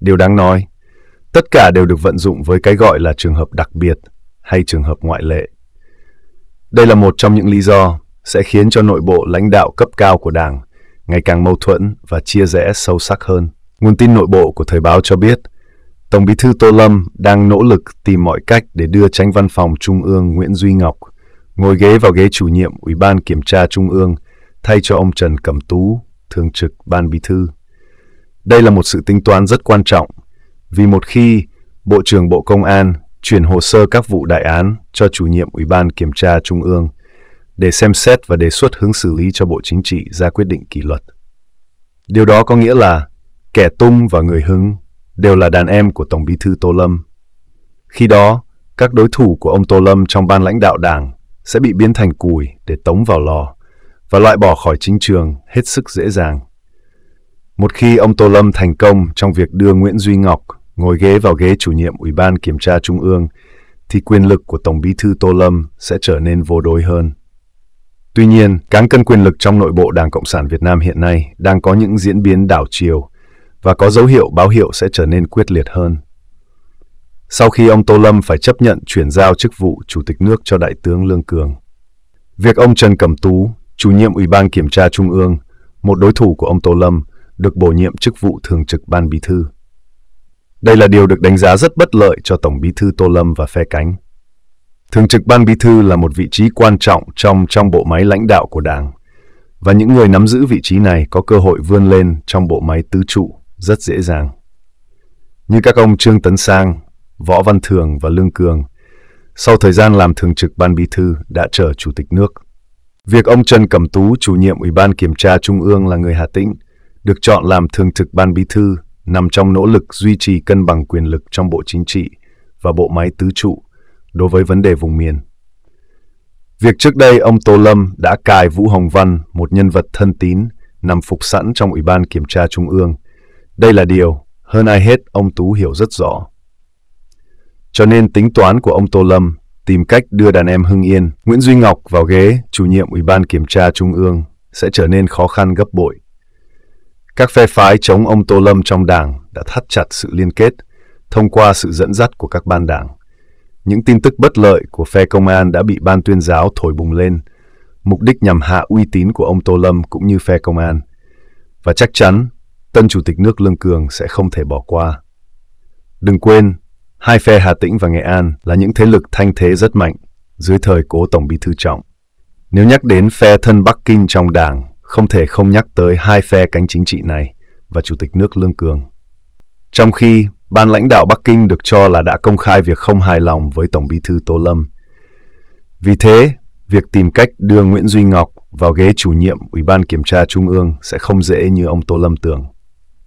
Điều đáng nói, tất cả đều được vận dụng với cái gọi là trường hợp đặc biệt – hay trường hợp ngoại lệ. Đây là một trong những lý do sẽ khiến cho nội bộ lãnh đạo cấp cao của Đảng ngày càng mâu thuẫn và chia rẽ sâu sắc hơn. Nguồn tin nội bộ của thời báo cho biết, Tổng Bí thư Tô Lâm đang nỗ lực tìm mọi cách để đưa Tránh Văn phòng Trung ương Nguyễn Duy Ngọc ngồi ghế vào ghế chủ nhiệm Ủy ban Kiểm tra Trung ương thay cho ông Trần Cẩm Tú, thường trực Ban Bí thư. Đây là một sự tính toán rất quan trọng, vì một khi Bộ trưởng Bộ Công an chuyển hồ sơ các vụ đại án cho chủ nhiệm Ủy ban Kiểm tra Trung ương để xem xét và đề xuất hướng xử lý cho Bộ Chính trị ra quyết định kỷ luật. Điều đó có nghĩa là kẻ tung và người hưng đều là đàn em của Tổng bí thư Tô Lâm. Khi đó, các đối thủ của ông Tô Lâm trong ban lãnh đạo đảng sẽ bị biến thành cùi để tống vào lò và loại bỏ khỏi chính trường hết sức dễ dàng. Một khi ông Tô Lâm thành công trong việc đưa Nguyễn Duy Ngọc ngồi ghế vào ghế chủ nhiệm Ủy ban Kiểm tra Trung ương, thì quyền lực của Tổng bí thư Tô Lâm sẽ trở nên vô đối hơn. Tuy nhiên, cán cân quyền lực trong nội bộ Đảng Cộng sản Việt Nam hiện nay đang có những diễn biến đảo chiều và có dấu hiệu báo hiệu sẽ trở nên quyết liệt hơn. Sau khi ông Tô Lâm phải chấp nhận chuyển giao chức vụ Chủ tịch nước cho Đại tướng Lương Cường, việc ông Trần Cẩm Tú, chủ nhiệm Ủy ban Kiểm tra Trung ương, một đối thủ của ông Tô Lâm, được bổ nhiệm chức vụ Thường trực Ban Bí thư đây là điều được đánh giá rất bất lợi cho Tổng bí thư Tô Lâm và phe cánh. Thường trực Ban Bí thư là một vị trí quan trọng trong trong bộ máy lãnh đạo của Đảng và những người nắm giữ vị trí này có cơ hội vươn lên trong bộ máy tứ trụ rất dễ dàng. Như các ông Trương Tấn Sang, Võ Văn Thường và Lương Cường, sau thời gian làm thường trực Ban Bí thư đã trở Chủ tịch nước. Việc ông Trần Cẩm Tú, chủ nhiệm Ủy ban Kiểm tra Trung ương là người Hà Tĩnh, được chọn làm thường trực Ban Bí thư nằm trong nỗ lực duy trì cân bằng quyền lực trong bộ chính trị và bộ máy tứ trụ đối với vấn đề vùng miền. Việc trước đây ông Tô Lâm đã cài Vũ Hồng Văn, một nhân vật thân tín, nằm phục sẵn trong Ủy ban Kiểm tra Trung ương. Đây là điều, hơn ai hết, ông Tú hiểu rất rõ. Cho nên tính toán của ông Tô Lâm tìm cách đưa đàn em Hưng Yên, Nguyễn Duy Ngọc vào ghế chủ nhiệm Ủy ban Kiểm tra Trung ương sẽ trở nên khó khăn gấp bội. Các phe phái chống ông Tô Lâm trong đảng đã thắt chặt sự liên kết thông qua sự dẫn dắt của các ban đảng. Những tin tức bất lợi của phe công an đã bị ban tuyên giáo thổi bùng lên, mục đích nhằm hạ uy tín của ông Tô Lâm cũng như phe công an. Và chắc chắn, tân chủ tịch nước Lương Cường sẽ không thể bỏ qua. Đừng quên, hai phe Hà Tĩnh và Nghệ An là những thế lực thanh thế rất mạnh dưới thời cố Tổng Bí Thư Trọng. Nếu nhắc đến phe thân Bắc Kinh trong đảng không thể không nhắc tới hai phe cánh chính trị này và Chủ tịch nước Lương Cường. Trong khi, ban lãnh đạo Bắc Kinh được cho là đã công khai việc không hài lòng với Tổng bí thư Tô Lâm. Vì thế, việc tìm cách đưa Nguyễn Duy Ngọc vào ghế chủ nhiệm Ủy ban Kiểm tra Trung ương sẽ không dễ như ông Tô Lâm tưởng.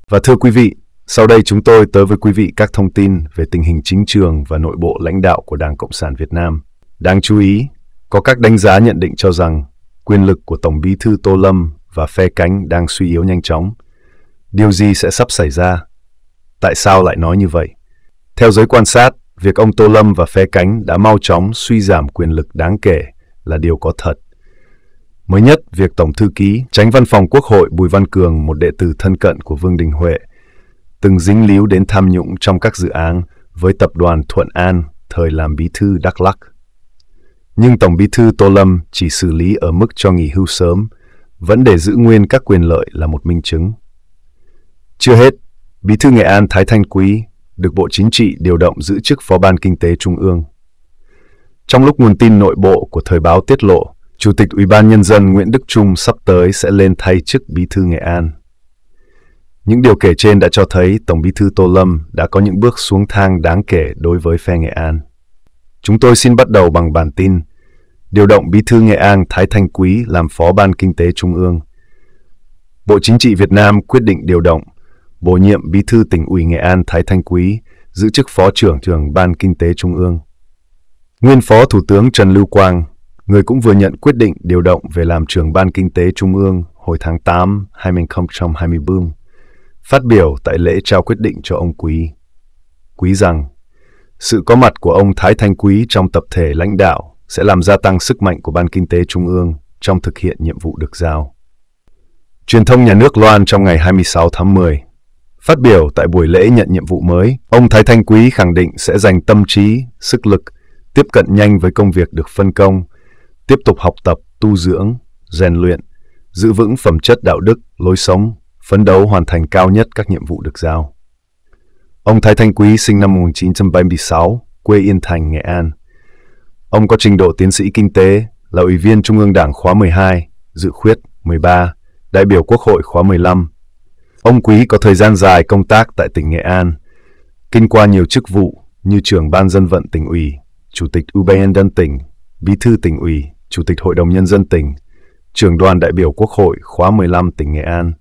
Và thưa quý vị, sau đây chúng tôi tới với quý vị các thông tin về tình hình chính trường và nội bộ lãnh đạo của Đảng Cộng sản Việt Nam. Đáng chú ý, có các đánh giá nhận định cho rằng quyền lực của Tổng bí thư Tô Lâm và phe cánh đang suy yếu nhanh chóng. Điều gì sẽ sắp xảy ra? Tại sao lại nói như vậy? Theo giới quan sát, việc ông Tô Lâm và phe cánh đã mau chóng suy giảm quyền lực đáng kể là điều có thật. Mới nhất, việc Tổng Thư ký, tránh văn phòng Quốc hội Bùi Văn Cường, một đệ tử thân cận của Vương Đình Huệ, từng dính líu đến tham nhũng trong các dự án với tập đoàn Thuận An thời làm bí thư Đắk Lắc. Nhưng Tổng bí thư Tô Lâm chỉ xử lý ở mức cho nghỉ hưu sớm – vẫn để giữ nguyên các quyền lợi là một minh chứng. Chưa hết, Bí thư Nghệ An Thái Thanh Quý được Bộ Chính trị điều động giữ chức Phó Ban Kinh tế Trung ương. Trong lúc nguồn tin nội bộ của thời báo tiết lộ, Chủ tịch Ủy ban Nhân dân Nguyễn Đức Trung sắp tới sẽ lên thay chức Bí thư Nghệ An. Những điều kể trên đã cho thấy Tổng Bí thư Tô Lâm đã có những bước xuống thang đáng kể đối với phe Nghệ An. Chúng tôi xin bắt đầu bằng bản tin điều động Bí thư Nghệ An Thái Thanh Quý làm Phó Ban Kinh tế Trung ương. Bộ Chính trị Việt Nam quyết định điều động, bổ nhiệm Bí thư tỉnh ủy Nghệ An Thái Thanh Quý giữ chức Phó trưởng trưởng Ban Kinh tế Trung ương. Nguyên Phó Thủ tướng Trần Lưu Quang, người cũng vừa nhận quyết định điều động về làm trưởng Ban Kinh tế Trung ương hồi tháng 8 2020, phát biểu tại lễ trao quyết định cho ông Quý. Quý rằng, sự có mặt của ông Thái Thanh Quý trong tập thể lãnh đạo sẽ làm gia tăng sức mạnh của Ban Kinh tế Trung ương trong thực hiện nhiệm vụ được giao. Truyền thông nhà nước Loan trong ngày 26 tháng 10 Phát biểu tại buổi lễ nhận nhiệm vụ mới, ông Thái Thanh Quý khẳng định sẽ dành tâm trí, sức lực, tiếp cận nhanh với công việc được phân công, tiếp tục học tập, tu dưỡng, rèn luyện, giữ vững phẩm chất đạo đức, lối sống, phấn đấu hoàn thành cao nhất các nhiệm vụ được giao. Ông Thái Thanh Quý sinh năm 1976, quê Yên Thành, Nghệ An – Ông có trình độ tiến sĩ kinh tế, là Ủy viên Trung ương Đảng khóa 12, dự khuyết 13, đại biểu Quốc hội khóa 15. Ông Quý có thời gian dài công tác tại tỉnh Nghệ An, kinh qua nhiều chức vụ như trưởng ban dân vận tỉnh ủy, chủ tịch UBN đơn tỉnh, bí thư tỉnh ủy, chủ tịch Hội đồng Nhân dân tỉnh, trưởng đoàn đại biểu Quốc hội khóa 15 tỉnh Nghệ An.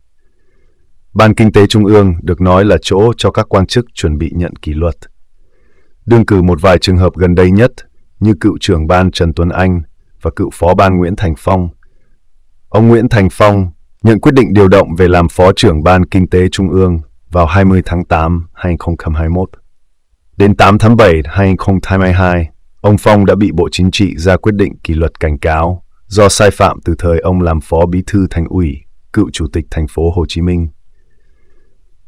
Ban Kinh tế Trung ương được nói là chỗ cho các quan chức chuẩn bị nhận kỷ luật. Đương cử một vài trường hợp gần đây nhất như cựu trưởng ban Trần Tuấn Anh và cựu phó ban Nguyễn Thành Phong. Ông Nguyễn Thành Phong nhận quyết định điều động về làm phó trưởng ban Kinh tế Trung ương vào 20 tháng 8 2021. Đến 8 tháng 7 2022, ông Phong đã bị Bộ Chính trị ra quyết định kỷ luật cảnh cáo do sai phạm từ thời ông làm phó bí thư thành ủy, cựu chủ tịch thành phố Hồ Chí Minh.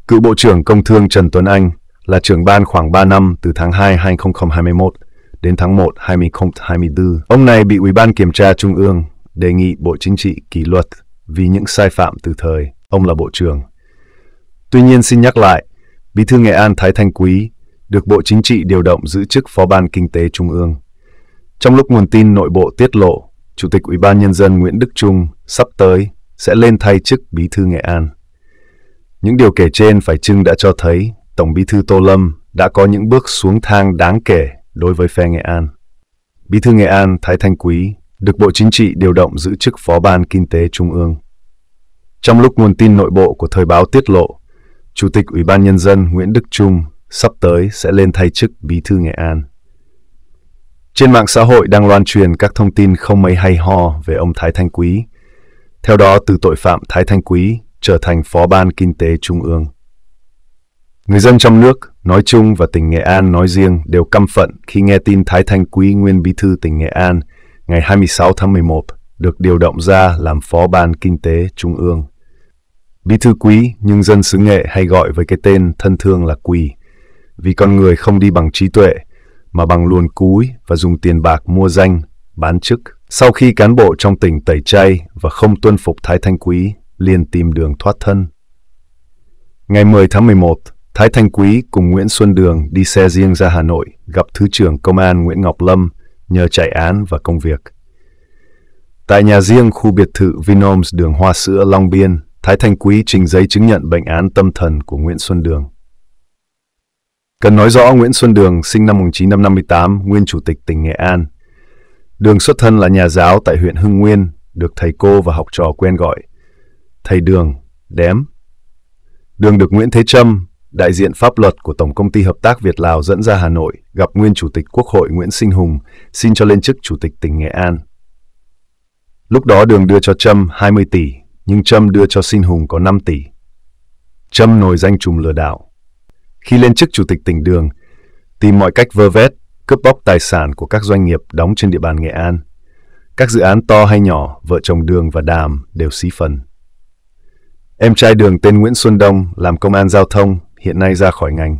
Cựu Bộ trưởng Công Thương Trần Tuấn Anh là trưởng ban khoảng 3 năm từ tháng 2 2021 đến tháng 1 2024. Ông này bị Ủy ban Kiểm tra Trung ương đề nghị Bộ Chính trị kỷ luật vì những sai phạm từ thời ông là Bộ trưởng. Tuy nhiên xin nhắc lại, Bí thư Nghệ An Thái Thanh Quý được Bộ Chính trị điều động giữ chức Phó ban Kinh tế Trung ương. Trong lúc nguồn tin nội bộ tiết lộ, Chủ tịch Ủy ban Nhân dân Nguyễn Đức Trung sắp tới sẽ lên thay chức Bí thư Nghệ An. Những điều kể trên phải chưng đã cho thấy Tổng Bí thư Tô Lâm đã có những bước xuống thang đáng kể đối với phe Nghệ An. Bí thư Nghệ An Thái Thanh Quý được Bộ Chính trị điều động giữ chức Phó ban Kinh tế Trung ương. Trong lúc nguồn tin nội bộ của thời báo tiết lộ, Chủ tịch Ủy ban Nhân dân Nguyễn Đức Trung sắp tới sẽ lên thay chức Bí thư Nghệ An. Trên mạng xã hội đang loan truyền các thông tin không mấy hay ho về ông Thái Thanh Quý. Theo đó, từ tội phạm Thái Thanh Quý trở thành Phó ban Kinh tế Trung ương. Người dân trong nước nói chung và tỉnh Nghệ An nói riêng đều căm phận khi nghe tin Thái Thanh Quý nguyên bí thư tỉnh Nghệ An ngày 26 tháng 11 được điều động ra làm phó ban kinh tế trung ương. Bí thư Quý nhưng dân xứ Nghệ hay gọi với cái tên thân thương là Quý vì con người không đi bằng trí tuệ mà bằng luồn cúi và dùng tiền bạc mua danh, bán chức. Sau khi cán bộ trong tỉnh tẩy chay và không tuân phục Thái Thanh Quý, liền tìm đường thoát thân. Ngày 10 tháng 11, Thái Thanh Quý cùng Nguyễn Xuân Đường đi xe riêng ra Hà Nội gặp Thứ trưởng Công an Nguyễn Ngọc Lâm nhờ chạy án và công việc. Tại nhà riêng khu biệt thự Vinoms đường Hoa Sữa Long Biên, Thái Thanh Quý trình giấy chứng nhận bệnh án tâm thần của Nguyễn Xuân Đường. Cần nói rõ Nguyễn Xuân Đường sinh năm 1958, nguyên chủ tịch tỉnh Nghệ An. Đường xuất thân là nhà giáo tại huyện Hưng Nguyên, được thầy cô và học trò quen gọi. Thầy Đường, đếm. Đường được Nguyễn Thế Trâm, đại diện pháp luật của Tổng công ty Hợp tác Việt Lào dẫn ra Hà Nội gặp nguyên Chủ tịch Quốc hội Nguyễn Sinh Hùng xin cho lên chức Chủ tịch tỉnh Nghệ An. Lúc đó Đường đưa cho Trâm 20 tỷ, nhưng Trâm đưa cho Sinh Hùng có 5 tỷ. Trâm nổi danh trùm lừa đảo. Khi lên chức Chủ tịch tỉnh Đường, tìm mọi cách vơ vét, cướp bóc tài sản của các doanh nghiệp đóng trên địa bàn Nghệ An. Các dự án to hay nhỏ, vợ chồng Đường và Đàm đều xí phần. Em trai Đường tên Nguyễn Xuân Đông làm công an giao thông hiện nay ra khỏi ngành,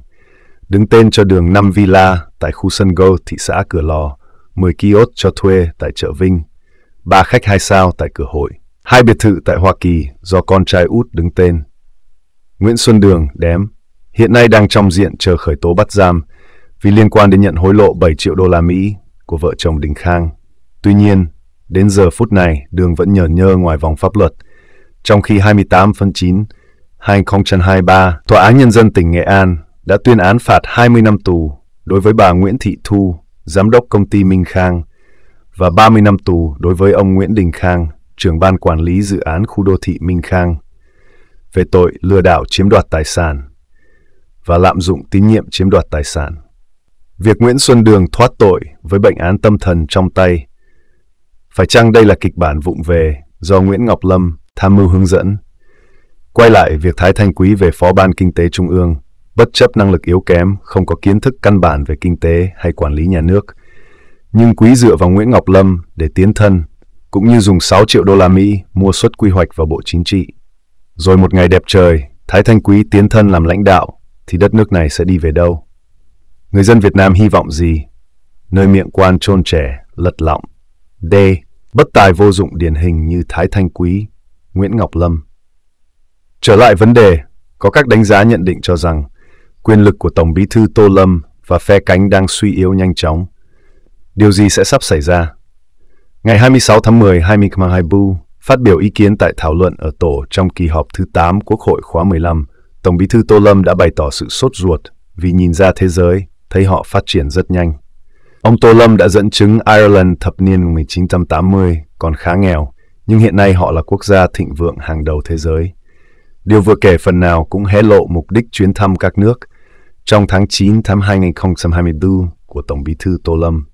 đứng tên cho đường 5 Villa tại khu sân Go, thị xã Cửa Lò, 10 kiosk cho thuê tại chợ Vinh, 3 khách 2 sao tại cửa hội, hai biệt thự tại Hoa Kỳ do con trai út đứng tên. Nguyễn Xuân Đường, đém, hiện nay đang trong diện chờ khởi tố bắt giam vì liên quan đến nhận hối lộ 7 triệu đô la Mỹ của vợ chồng Đình Khang. Tuy nhiên, đến giờ phút này, Đường vẫn nhờ nhơ ngoài vòng pháp luật, trong khi 28 phần 9 2023, Tòa án Nhân dân tỉnh Nghệ An đã tuyên án phạt 20 năm tù đối với bà Nguyễn Thị Thu, giám đốc công ty Minh Khang, và 30 năm tù đối với ông Nguyễn Đình Khang, trưởng ban quản lý dự án khu đô thị Minh Khang, về tội lừa đảo chiếm đoạt tài sản và lạm dụng tín nhiệm chiếm đoạt tài sản. Việc Nguyễn Xuân Đường thoát tội với bệnh án tâm thần trong tay, phải chăng đây là kịch bản vụng về do Nguyễn Ngọc Lâm tham mưu hướng dẫn Quay lại, việc Thái Thanh Quý về phó ban kinh tế trung ương, bất chấp năng lực yếu kém, không có kiến thức căn bản về kinh tế hay quản lý nhà nước. Nhưng Quý dựa vào Nguyễn Ngọc Lâm để tiến thân, cũng như dùng 6 triệu đô la Mỹ mua suất quy hoạch vào Bộ Chính trị. Rồi một ngày đẹp trời, Thái Thanh Quý tiến thân làm lãnh đạo, thì đất nước này sẽ đi về đâu? Người dân Việt Nam hy vọng gì? Nơi miệng quan trôn trẻ, lật lọng. D. Bất tài vô dụng điển hình như Thái Thanh Quý, Nguyễn Ngọc Lâm. Trở lại vấn đề, có các đánh giá nhận định cho rằng quyền lực của Tổng bí thư Tô Lâm và phe cánh đang suy yếu nhanh chóng. Điều gì sẽ sắp xảy ra? Ngày 26 tháng 10, Haimi Kmahaibu phát biểu ý kiến tại thảo luận ở tổ trong kỳ họp thứ 8 Quốc hội khóa 15, Tổng bí thư Tô Lâm đã bày tỏ sự sốt ruột vì nhìn ra thế giới, thấy họ phát triển rất nhanh. Ông Tô Lâm đã dẫn chứng Ireland thập niên 1980 còn khá nghèo, nhưng hiện nay họ là quốc gia thịnh vượng hàng đầu thế giới. Điều vừa kể phần nào cũng hé lộ mục đích chuyến thăm các nước trong tháng 9 tháng 2024 của Tổng bí thư Tô Lâm.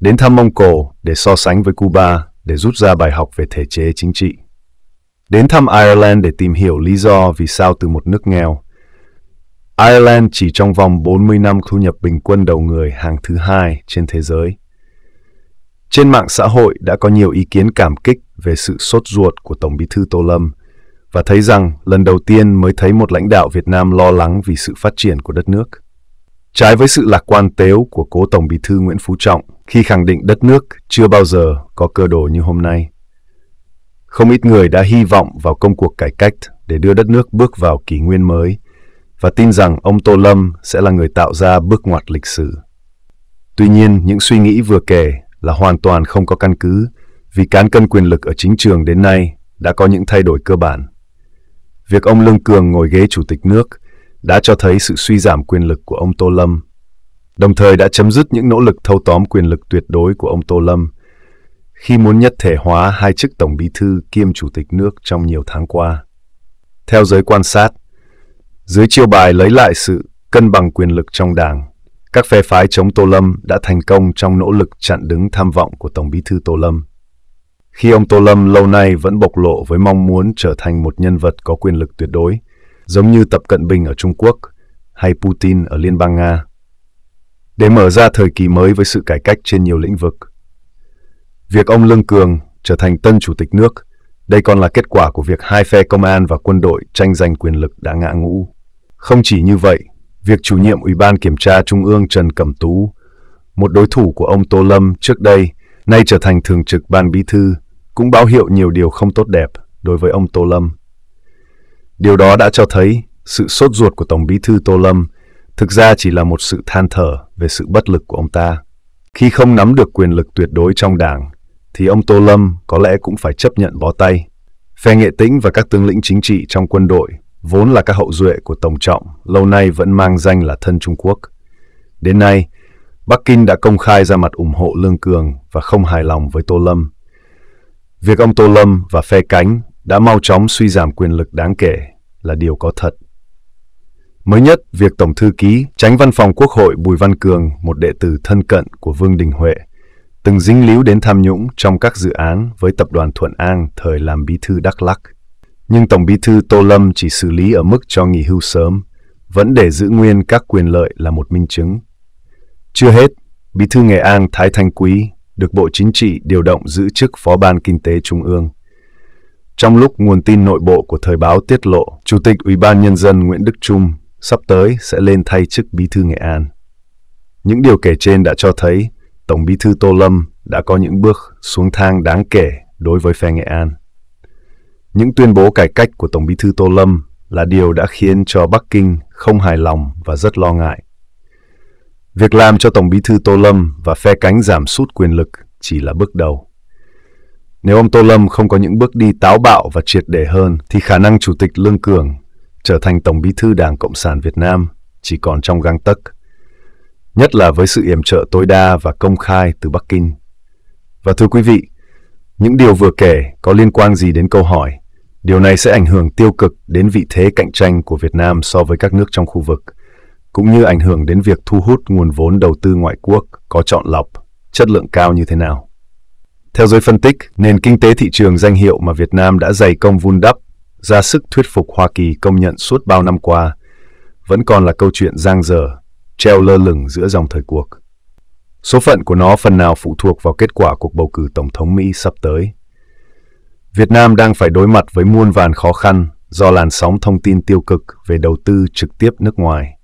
Đến thăm Mông Cổ để so sánh với Cuba để rút ra bài học về thể chế chính trị. Đến thăm Ireland để tìm hiểu lý do vì sao từ một nước nghèo, Ireland chỉ trong vòng 40 năm thu nhập bình quân đầu người hàng thứ hai trên thế giới. Trên mạng xã hội đã có nhiều ý kiến cảm kích về sự sốt ruột của Tổng bí thư Tô Lâm – và thấy rằng lần đầu tiên mới thấy một lãnh đạo Việt Nam lo lắng vì sự phát triển của đất nước. Trái với sự lạc quan tếu của cố Tổng Bí thư Nguyễn Phú Trọng khi khẳng định đất nước chưa bao giờ có cơ đồ như hôm nay. Không ít người đã hy vọng vào công cuộc cải cách để đưa đất nước bước vào kỷ nguyên mới và tin rằng ông Tô Lâm sẽ là người tạo ra bước ngoặt lịch sử. Tuy nhiên, những suy nghĩ vừa kể là hoàn toàn không có căn cứ vì cán cân quyền lực ở chính trường đến nay đã có những thay đổi cơ bản. Việc ông Lương Cường ngồi ghế chủ tịch nước đã cho thấy sự suy giảm quyền lực của ông Tô Lâm, đồng thời đã chấm dứt những nỗ lực thâu tóm quyền lực tuyệt đối của ông Tô Lâm khi muốn nhất thể hóa hai chức tổng bí thư kiêm chủ tịch nước trong nhiều tháng qua. Theo giới quan sát, dưới chiêu bài lấy lại sự cân bằng quyền lực trong đảng, các phe phái chống Tô Lâm đã thành công trong nỗ lực chặn đứng tham vọng của Tổng bí thư Tô Lâm khi ông Tô Lâm lâu nay vẫn bộc lộ với mong muốn trở thành một nhân vật có quyền lực tuyệt đối, giống như Tập Cận Bình ở Trung Quốc hay Putin ở Liên bang Nga, để mở ra thời kỳ mới với sự cải cách trên nhiều lĩnh vực. Việc ông Lương Cường trở thành tân chủ tịch nước, đây còn là kết quả của việc hai phe công an và quân đội tranh giành quyền lực đã ngã ngũ. Không chỉ như vậy, việc chủ nhiệm Ủy ban Kiểm tra Trung ương Trần Cẩm Tú, một đối thủ của ông Tô Lâm trước đây, nay trở thành thường trực ban bí thư cũng báo hiệu nhiều điều không tốt đẹp đối với ông Tô Lâm. Điều đó đã cho thấy sự sốt ruột của Tổng bí thư Tô Lâm thực ra chỉ là một sự than thở về sự bất lực của ông ta. Khi không nắm được quyền lực tuyệt đối trong đảng, thì ông Tô Lâm có lẽ cũng phải chấp nhận bó tay. Phe nghệ tĩnh và các tướng lĩnh chính trị trong quân đội vốn là các hậu duệ của Tổng trọng, lâu nay vẫn mang danh là thân Trung Quốc. Đến nay, Bắc Kinh đã công khai ra mặt ủng hộ Lương Cường và không hài lòng với Tô Lâm. Việc ông Tô Lâm và phe cánh đã mau chóng suy giảm quyền lực đáng kể là điều có thật. Mới nhất, việc Tổng Thư ký, tránh văn phòng Quốc hội Bùi Văn Cường, một đệ tử thân cận của Vương Đình Huệ, từng dính líu đến tham nhũng trong các dự án với tập đoàn Thuận An thời làm bí thư Đắk Lắc. Nhưng Tổng bí thư Tô Lâm chỉ xử lý ở mức cho nghỉ hưu sớm, vẫn để giữ nguyên các quyền lợi là một minh chứng. Chưa hết, bí thư Nghệ An Thái Thanh Quý được Bộ Chính trị điều động giữ chức Phó Ban Kinh tế Trung ương. Trong lúc nguồn tin nội bộ của thời báo tiết lộ, Chủ tịch Ủy ban Nhân dân Nguyễn Đức Trung sắp tới sẽ lên thay chức Bí thư Nghệ An. Những điều kể trên đã cho thấy Tổng Bí thư Tô Lâm đã có những bước xuống thang đáng kể đối với phe Nghệ An. Những tuyên bố cải cách của Tổng Bí thư Tô Lâm là điều đã khiến cho Bắc Kinh không hài lòng và rất lo ngại. Việc làm cho Tổng bí thư Tô Lâm và phe cánh giảm sút quyền lực chỉ là bước đầu. Nếu ông Tô Lâm không có những bước đi táo bạo và triệt để hơn thì khả năng Chủ tịch Lương Cường trở thành Tổng bí thư Đảng Cộng sản Việt Nam chỉ còn trong gang tấc, nhất là với sự yểm trợ tối đa và công khai từ Bắc Kinh. Và thưa quý vị, những điều vừa kể có liên quan gì đến câu hỏi Điều này sẽ ảnh hưởng tiêu cực đến vị thế cạnh tranh của Việt Nam so với các nước trong khu vực – cũng như ảnh hưởng đến việc thu hút nguồn vốn đầu tư ngoại quốc có chọn lọc, chất lượng cao như thế nào. Theo giới phân tích, nền kinh tế thị trường danh hiệu mà Việt Nam đã dày công vun đắp, ra sức thuyết phục Hoa Kỳ công nhận suốt bao năm qua, vẫn còn là câu chuyện giang dở, treo lơ lửng giữa dòng thời cuộc. Số phận của nó phần nào phụ thuộc vào kết quả cuộc bầu cử Tổng thống Mỹ sắp tới. Việt Nam đang phải đối mặt với muôn vàn khó khăn do làn sóng thông tin tiêu cực về đầu tư trực tiếp nước ngoài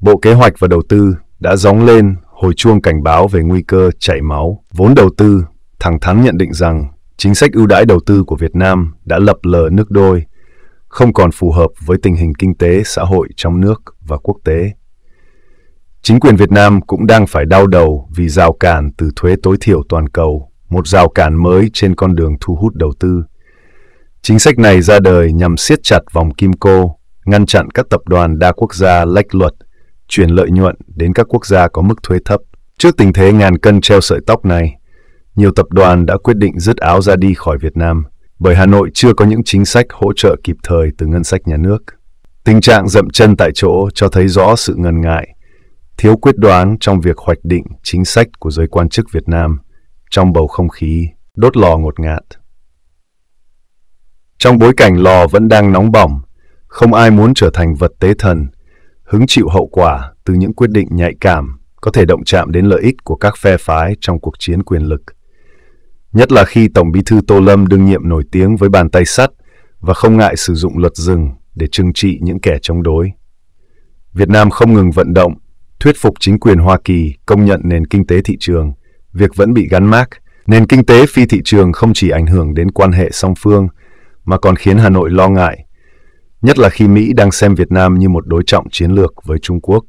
Bộ Kế hoạch và Đầu tư đã gióng lên hồi chuông cảnh báo về nguy cơ chảy máu vốn đầu tư, thẳng thắn nhận định rằng chính sách ưu đãi đầu tư của Việt Nam đã lập lờ nước đôi, không còn phù hợp với tình hình kinh tế xã hội trong nước và quốc tế. Chính quyền Việt Nam cũng đang phải đau đầu vì rào cản từ thuế tối thiểu toàn cầu, một rào cản mới trên con đường thu hút đầu tư. Chính sách này ra đời nhằm siết chặt vòng kim cô, ngăn chặn các tập đoàn đa quốc gia lách luật chuyển lợi nhuận đến các quốc gia có mức thuế thấp. Trước tình thế ngàn cân treo sợi tóc này, nhiều tập đoàn đã quyết định dứt áo ra đi khỏi Việt Nam bởi Hà Nội chưa có những chính sách hỗ trợ kịp thời từ ngân sách nhà nước. Tình trạng dậm chân tại chỗ cho thấy rõ sự ngần ngại, thiếu quyết đoán trong việc hoạch định chính sách của giới quan chức Việt Nam trong bầu không khí đốt lò ngột ngạt. Trong bối cảnh lò vẫn đang nóng bỏng, không ai muốn trở thành vật tế thần – hứng chịu hậu quả từ những quyết định nhạy cảm có thể động chạm đến lợi ích của các phe phái trong cuộc chiến quyền lực. Nhất là khi Tổng bí thư Tô Lâm đương nhiệm nổi tiếng với bàn tay sắt và không ngại sử dụng luật rừng để trừng trị những kẻ chống đối. Việt Nam không ngừng vận động, thuyết phục chính quyền Hoa Kỳ công nhận nền kinh tế thị trường, việc vẫn bị gắn mác, nền kinh tế phi thị trường không chỉ ảnh hưởng đến quan hệ song phương mà còn khiến Hà Nội lo ngại nhất là khi Mỹ đang xem Việt Nam như một đối trọng chiến lược với Trung Quốc.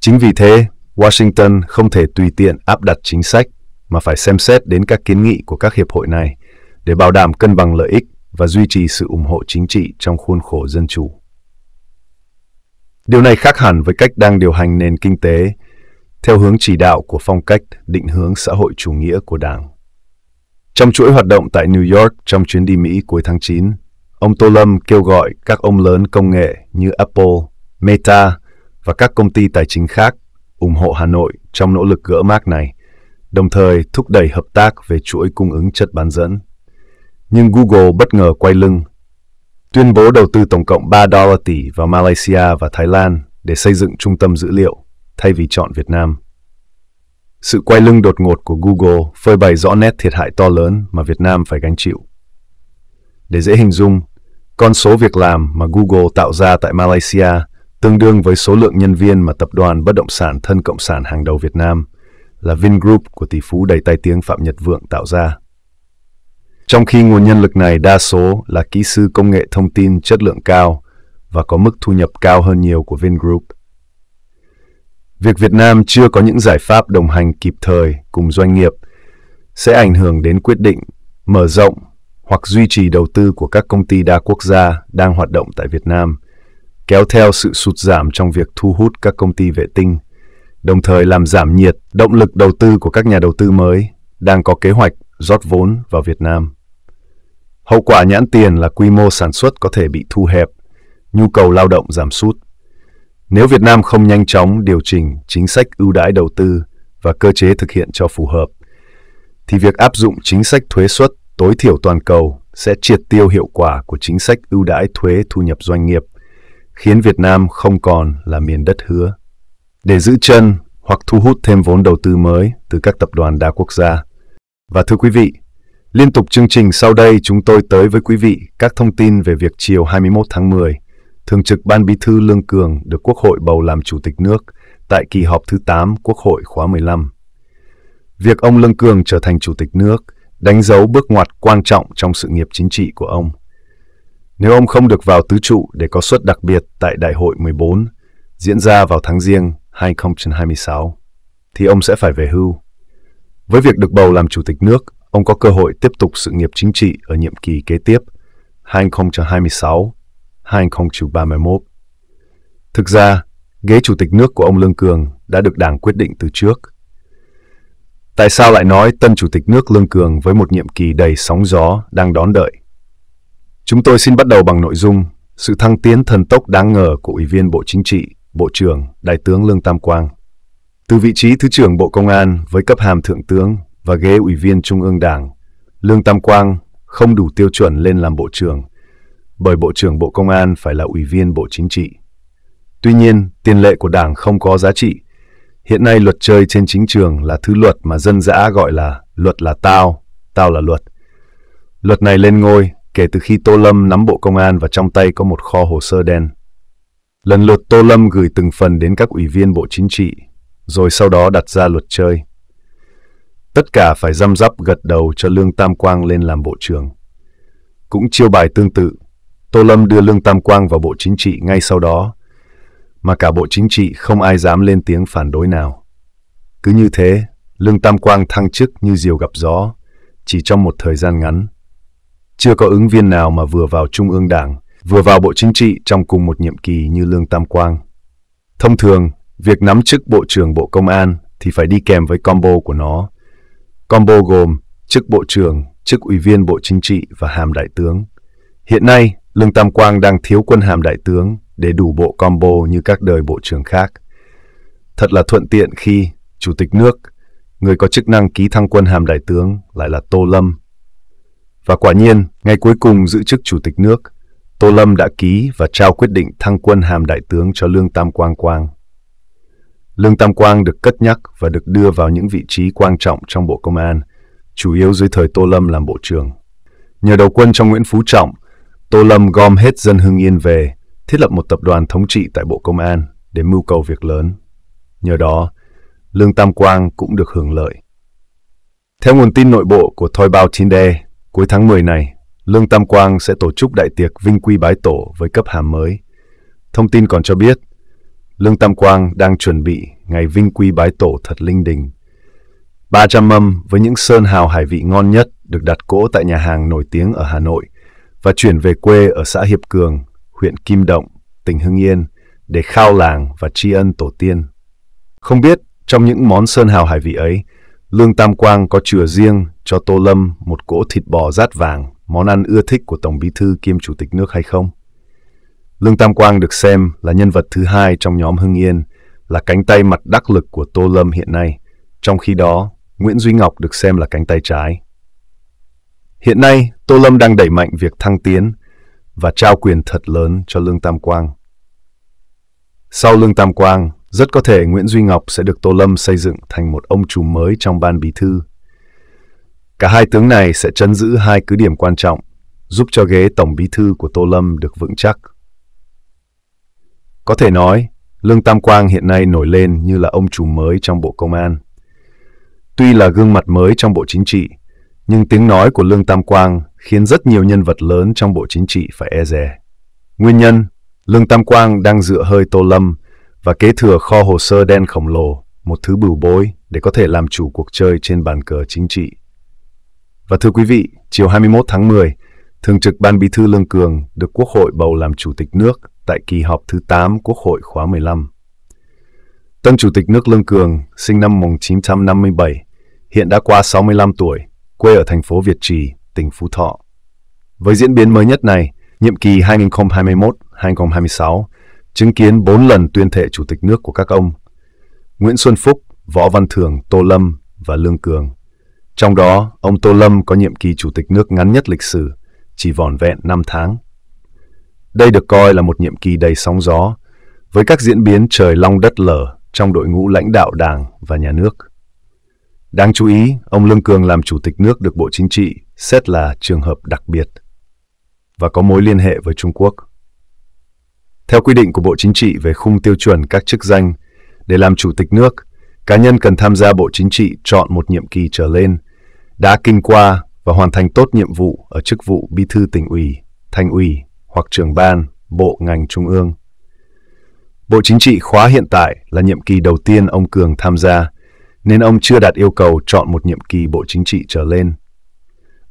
Chính vì thế, Washington không thể tùy tiện áp đặt chính sách mà phải xem xét đến các kiến nghị của các hiệp hội này để bảo đảm cân bằng lợi ích và duy trì sự ủng hộ chính trị trong khuôn khổ dân chủ. Điều này khác hẳn với cách đang điều hành nền kinh tế theo hướng chỉ đạo của phong cách định hướng xã hội chủ nghĩa của Đảng. Trong chuỗi hoạt động tại New York trong chuyến đi Mỹ cuối tháng 9, Ông Tô Lâm kêu gọi các ông lớn công nghệ như Apple, Meta và các công ty tài chính khác ủng hộ Hà Nội trong nỗ lực gỡ mác này, đồng thời thúc đẩy hợp tác về chuỗi cung ứng chất bán dẫn. Nhưng Google bất ngờ quay lưng, tuyên bố đầu tư tổng cộng 3 đô la tỷ vào Malaysia và Thái Lan để xây dựng trung tâm dữ liệu thay vì chọn Việt Nam. Sự quay lưng đột ngột của Google phơi bày rõ nét thiệt hại to lớn mà Việt Nam phải gánh chịu. Để dễ hình dung, con số việc làm mà Google tạo ra tại Malaysia tương đương với số lượng nhân viên mà tập đoàn bất động sản thân cộng sản hàng đầu Việt Nam là Vingroup của tỷ phú đầy tai tiếng Phạm Nhật Vượng tạo ra. Trong khi nguồn nhân lực này đa số là kỹ sư công nghệ thông tin chất lượng cao và có mức thu nhập cao hơn nhiều của Vingroup. Việc Việt Nam chưa có những giải pháp đồng hành kịp thời cùng doanh nghiệp sẽ ảnh hưởng đến quyết định mở rộng hoặc duy trì đầu tư của các công ty đa quốc gia đang hoạt động tại Việt Nam, kéo theo sự sụt giảm trong việc thu hút các công ty vệ tinh, đồng thời làm giảm nhiệt động lực đầu tư của các nhà đầu tư mới đang có kế hoạch rót vốn vào Việt Nam. Hậu quả nhãn tiền là quy mô sản xuất có thể bị thu hẹp, nhu cầu lao động giảm sút. Nếu Việt Nam không nhanh chóng điều chỉnh chính sách ưu đãi đầu tư và cơ chế thực hiện cho phù hợp, thì việc áp dụng chính sách thuế suất tối thiểu toàn cầu sẽ triệt tiêu hiệu quả của chính sách ưu đãi thuế thu nhập doanh nghiệp, khiến Việt Nam không còn là miền đất hứa. Để giữ chân hoặc thu hút thêm vốn đầu tư mới từ các tập đoàn đa quốc gia. Và thưa quý vị, liên tục chương trình sau đây chúng tôi tới với quý vị các thông tin về việc chiều 21 tháng 10, Thường trực Ban Bí thư Lương Cường được Quốc hội bầu làm Chủ tịch nước tại kỳ họp thứ 8 Quốc hội khóa 15. Việc ông Lương Cường trở thành Chủ tịch nước đánh dấu bước ngoặt quan trọng trong sự nghiệp chính trị của ông. Nếu ông không được vào tứ trụ để có suất đặc biệt tại Đại hội 14 diễn ra vào tháng riêng 2026, thì ông sẽ phải về hưu. Với việc được bầu làm chủ tịch nước, ông có cơ hội tiếp tục sự nghiệp chính trị ở nhiệm kỳ kế tiếp 2026-2031. Thực ra, ghế chủ tịch nước của ông Lương Cường đã được Đảng quyết định từ trước – Tại sao lại nói tân chủ tịch nước Lương Cường với một nhiệm kỳ đầy sóng gió đang đón đợi? Chúng tôi xin bắt đầu bằng nội dung sự thăng tiến thần tốc đáng ngờ của Ủy viên Bộ Chính trị, Bộ trưởng, Đại tướng Lương Tam Quang. Từ vị trí Thứ trưởng Bộ Công an với cấp hàm Thượng tướng và ghế Ủy viên Trung ương Đảng, Lương Tam Quang không đủ tiêu chuẩn lên làm Bộ trưởng, bởi Bộ trưởng Bộ Công an phải là Ủy viên Bộ Chính trị. Tuy nhiên, tiền lệ của Đảng không có giá trị Hiện nay luật chơi trên chính trường là thứ luật mà dân dã gọi là luật là tao, tao là luật. Luật này lên ngôi kể từ khi Tô Lâm nắm bộ công an và trong tay có một kho hồ sơ đen. Lần lượt Tô Lâm gửi từng phần đến các ủy viên Bộ Chính trị, rồi sau đó đặt ra luật chơi. Tất cả phải răm rắp gật đầu cho Lương Tam Quang lên làm bộ trưởng. Cũng chiêu bài tương tự, Tô Lâm đưa Lương Tam Quang vào Bộ Chính trị ngay sau đó mà cả Bộ Chính trị không ai dám lên tiếng phản đối nào. Cứ như thế, Lương Tam Quang thăng chức như diều gặp gió, chỉ trong một thời gian ngắn. Chưa có ứng viên nào mà vừa vào Trung ương Đảng, vừa vào Bộ Chính trị trong cùng một nhiệm kỳ như Lương Tam Quang. Thông thường, việc nắm chức Bộ trưởng Bộ Công an thì phải đi kèm với combo của nó. Combo gồm chức Bộ trưởng, chức Ủy viên Bộ Chính trị và hàm Đại tướng. Hiện nay, Lương Tam Quang đang thiếu quân hàm Đại tướng để đủ bộ combo như các đời bộ trưởng khác. Thật là thuận tiện khi Chủ tịch nước, người có chức năng ký thăng quân hàm đại tướng lại là Tô Lâm. Và quả nhiên, ngày cuối cùng giữ chức Chủ tịch nước, Tô Lâm đã ký và trao quyết định thăng quân hàm đại tướng cho Lương Tam Quang Quang. Lương Tam Quang được cất nhắc và được đưa vào những vị trí quan trọng trong Bộ Công an, chủ yếu dưới thời Tô Lâm làm Bộ trưởng. Nhờ đầu quân trong Nguyễn Phú Trọng, Tô Lâm gom hết dân Hưng Yên về thiết lập một tập đoàn thống trị tại Bộ Công an để mưu cầu việc lớn. Nhờ đó, Lương Tam Quang cũng được hưởng lợi. Theo nguồn tin nội bộ của Thoi Bao Chín Đe, cuối tháng 10 này, Lương Tam Quang sẽ tổ chức đại tiệc vinh quy bái tổ với cấp hàm mới. Thông tin còn cho biết, Lương Tam Quang đang chuẩn bị ngày vinh quy bái tổ thật linh đình. 300 mâm với những sơn hào hải vị ngon nhất được đặt cỗ tại nhà hàng nổi tiếng ở Hà Nội và chuyển về quê ở xã Hiệp Cường, huyện Kim Động, tỉnh Hưng Yên để khao làng và tri ân tổ tiên. Không biết trong những món sơn hào hải vị ấy, Lương Tam Quang có chừa riêng cho Tô Lâm một cỗ thịt bò rát vàng, món ăn ưa thích của Tổng Bí thư kiêm Chủ tịch nước hay không? Lương Tam Quang được xem là nhân vật thứ hai trong nhóm Hưng Yên, là cánh tay mặt đắc lực của Tô Lâm hiện nay. Trong khi đó, Nguyễn Duy Ngọc được xem là cánh tay trái. Hiện nay, Tô Lâm đang đẩy mạnh việc thăng tiến – và trao quyền thật lớn cho Lương Tam Quang. Sau Lương Tam Quang, rất có thể Nguyễn Duy Ngọc sẽ được Tô Lâm xây dựng thành một ông trùm mới trong ban bí thư. Cả hai tướng này sẽ chấn giữ hai cứ điểm quan trọng, giúp cho ghế tổng bí thư của Tô Lâm được vững chắc. Có thể nói, Lương Tam Quang hiện nay nổi lên như là ông trùm mới trong Bộ Công an. Tuy là gương mặt mới trong Bộ Chính trị, nhưng tiếng nói của Lương Tam Quang khiến rất nhiều nhân vật lớn trong Bộ Chính trị phải e dè. Nguyên nhân, Lương Tam Quang đang dựa hơi Tô Lâm và kế thừa kho hồ sơ đen khổng lồ, một thứ bửu bối để có thể làm chủ cuộc chơi trên bàn cờ chính trị. Và thưa quý vị, chiều 21 tháng 10, Thường trực Ban Bí thư Lương Cường được Quốc hội bầu làm Chủ tịch nước tại kỳ họp thứ 8 Quốc hội khóa 15. Tân Chủ tịch nước Lương Cường, sinh năm 1957, hiện đã qua 65 tuổi, quê ở thành phố Việt Trì, tỉnh Phú Thọ. Với diễn biến mới nhất này, nhiệm kỳ 2021-2026 chứng kiến 4 lần tuyên thệ chủ tịch nước của các ông Nguyễn Xuân Phúc, Võ Văn thường Tô Lâm và Lương Cường. Trong đó, ông Tô Lâm có nhiệm kỳ chủ tịch nước ngắn nhất lịch sử, chỉ vỏn vẹn 5 tháng. Đây được coi là một nhiệm kỳ đầy sóng gió, với các diễn biến trời long đất lở trong đội ngũ lãnh đạo đảng và nhà nước. Đáng chú ý, ông Lương Cường làm chủ tịch nước được Bộ Chính trị xét là trường hợp đặc biệt và có mối liên hệ với Trung Quốc. Theo quy định của Bộ Chính trị về khung tiêu chuẩn các chức danh, để làm chủ tịch nước, cá nhân cần tham gia Bộ Chính trị chọn một nhiệm kỳ trở lên, đã kinh qua và hoàn thành tốt nhiệm vụ ở chức vụ bí thư tỉnh ủy, thành ủy hoặc trưởng ban, bộ ngành trung ương. Bộ Chính trị khóa hiện tại là nhiệm kỳ đầu tiên ông Cường tham gia, nên ông chưa đạt yêu cầu chọn một nhiệm kỳ Bộ Chính trị trở lên –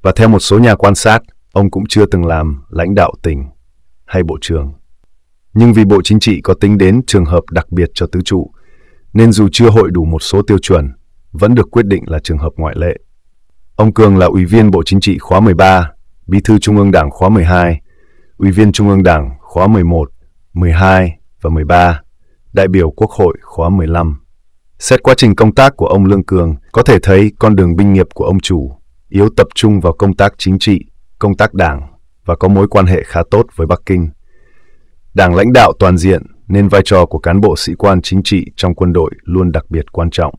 và theo một số nhà quan sát, ông cũng chưa từng làm lãnh đạo tỉnh hay bộ trưởng. Nhưng vì Bộ Chính trị có tính đến trường hợp đặc biệt cho tứ trụ, nên dù chưa hội đủ một số tiêu chuẩn, vẫn được quyết định là trường hợp ngoại lệ. Ông Cường là Ủy viên Bộ Chính trị khóa 13, Bí thư Trung ương Đảng khóa 12, Ủy viên Trung ương Đảng khóa 11, 12 và 13, đại biểu Quốc hội khóa 15. Xét quá trình công tác của ông Lương Cường, có thể thấy con đường binh nghiệp của ông chủ Yếu tập trung vào công tác chính trị, công tác đảng và có mối quan hệ khá tốt với Bắc Kinh. Đảng lãnh đạo toàn diện nên vai trò của cán bộ sĩ quan chính trị trong quân đội luôn đặc biệt quan trọng.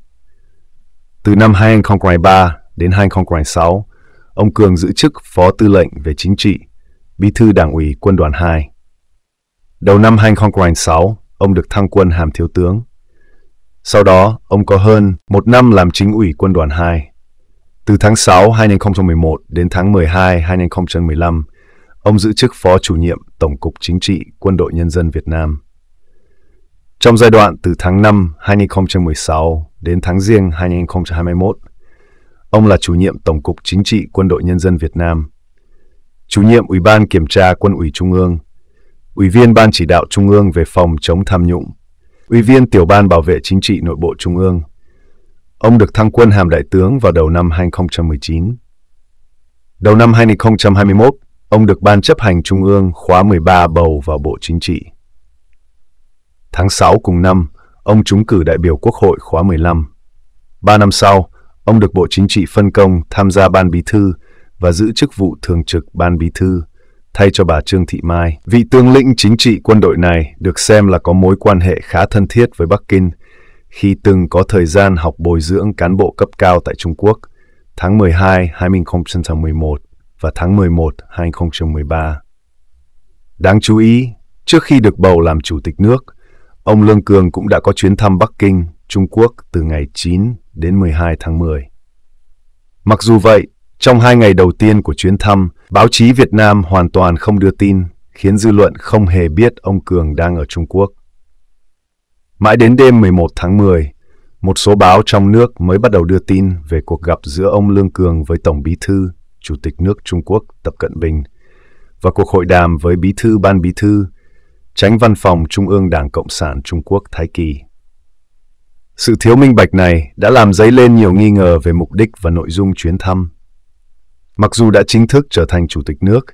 Từ năm 2003 đến 2006, ông Cường giữ chức Phó Tư lệnh về Chính trị, Bí thư Đảng ủy Quân đoàn 2. Đầu năm 2006, ông được thăng quân hàm thiếu tướng. Sau đó, ông có hơn một năm làm chính ủy quân đoàn 2. Từ tháng 6 2011 đến tháng 12 2015, ông giữ chức Phó Chủ nhiệm Tổng cục Chính trị Quân đội Nhân dân Việt Nam. Trong giai đoạn từ tháng 5 2016 đến tháng Giêng 2021, ông là Chủ nhiệm Tổng cục Chính trị Quân đội Nhân dân Việt Nam, Chủ nhiệm Ủy ban Kiểm tra Quân ủy Trung ương, Ủy viên Ban chỉ đạo Trung ương về phòng chống tham nhũng, Ủy viên Tiểu ban Bảo vệ Chính trị Nội bộ Trung ương – Ông được thăng quân hàm đại tướng vào đầu năm 2019. Đầu năm 2021, ông được Ban chấp hành Trung ương khóa 13 bầu vào Bộ Chính trị. Tháng 6 cùng năm, ông trúng cử đại biểu Quốc hội khóa 15. Ba năm sau, ông được Bộ Chính trị phân công tham gia Ban Bí thư và giữ chức vụ thường trực Ban Bí thư thay cho bà Trương Thị Mai. Vị tướng lĩnh chính trị quân đội này được xem là có mối quan hệ khá thân thiết với Bắc Kinh – khi từng có thời gian học bồi dưỡng cán bộ cấp cao tại Trung Quốc tháng 12 2011 và tháng 11 2013. Đáng chú ý, trước khi được bầu làm chủ tịch nước, ông Lương Cường cũng đã có chuyến thăm Bắc Kinh, Trung Quốc từ ngày 9 đến 12 tháng 10. Mặc dù vậy, trong hai ngày đầu tiên của chuyến thăm, báo chí Việt Nam hoàn toàn không đưa tin, khiến dư luận không hề biết ông Cường đang ở Trung Quốc. Mãi đến đêm 11 tháng 10, một số báo trong nước mới bắt đầu đưa tin về cuộc gặp giữa ông Lương Cường với Tổng Bí thư, Chủ tịch nước Trung Quốc Tập Cận Bình và cuộc hội đàm với Bí thư Ban Bí thư, Tránh Văn phòng Trung ương Đảng Cộng sản Trung Quốc Thái Kỳ. Sự thiếu minh bạch này đã làm dấy lên nhiều nghi ngờ về mục đích và nội dung chuyến thăm. Mặc dù đã chính thức trở thành chủ tịch nước,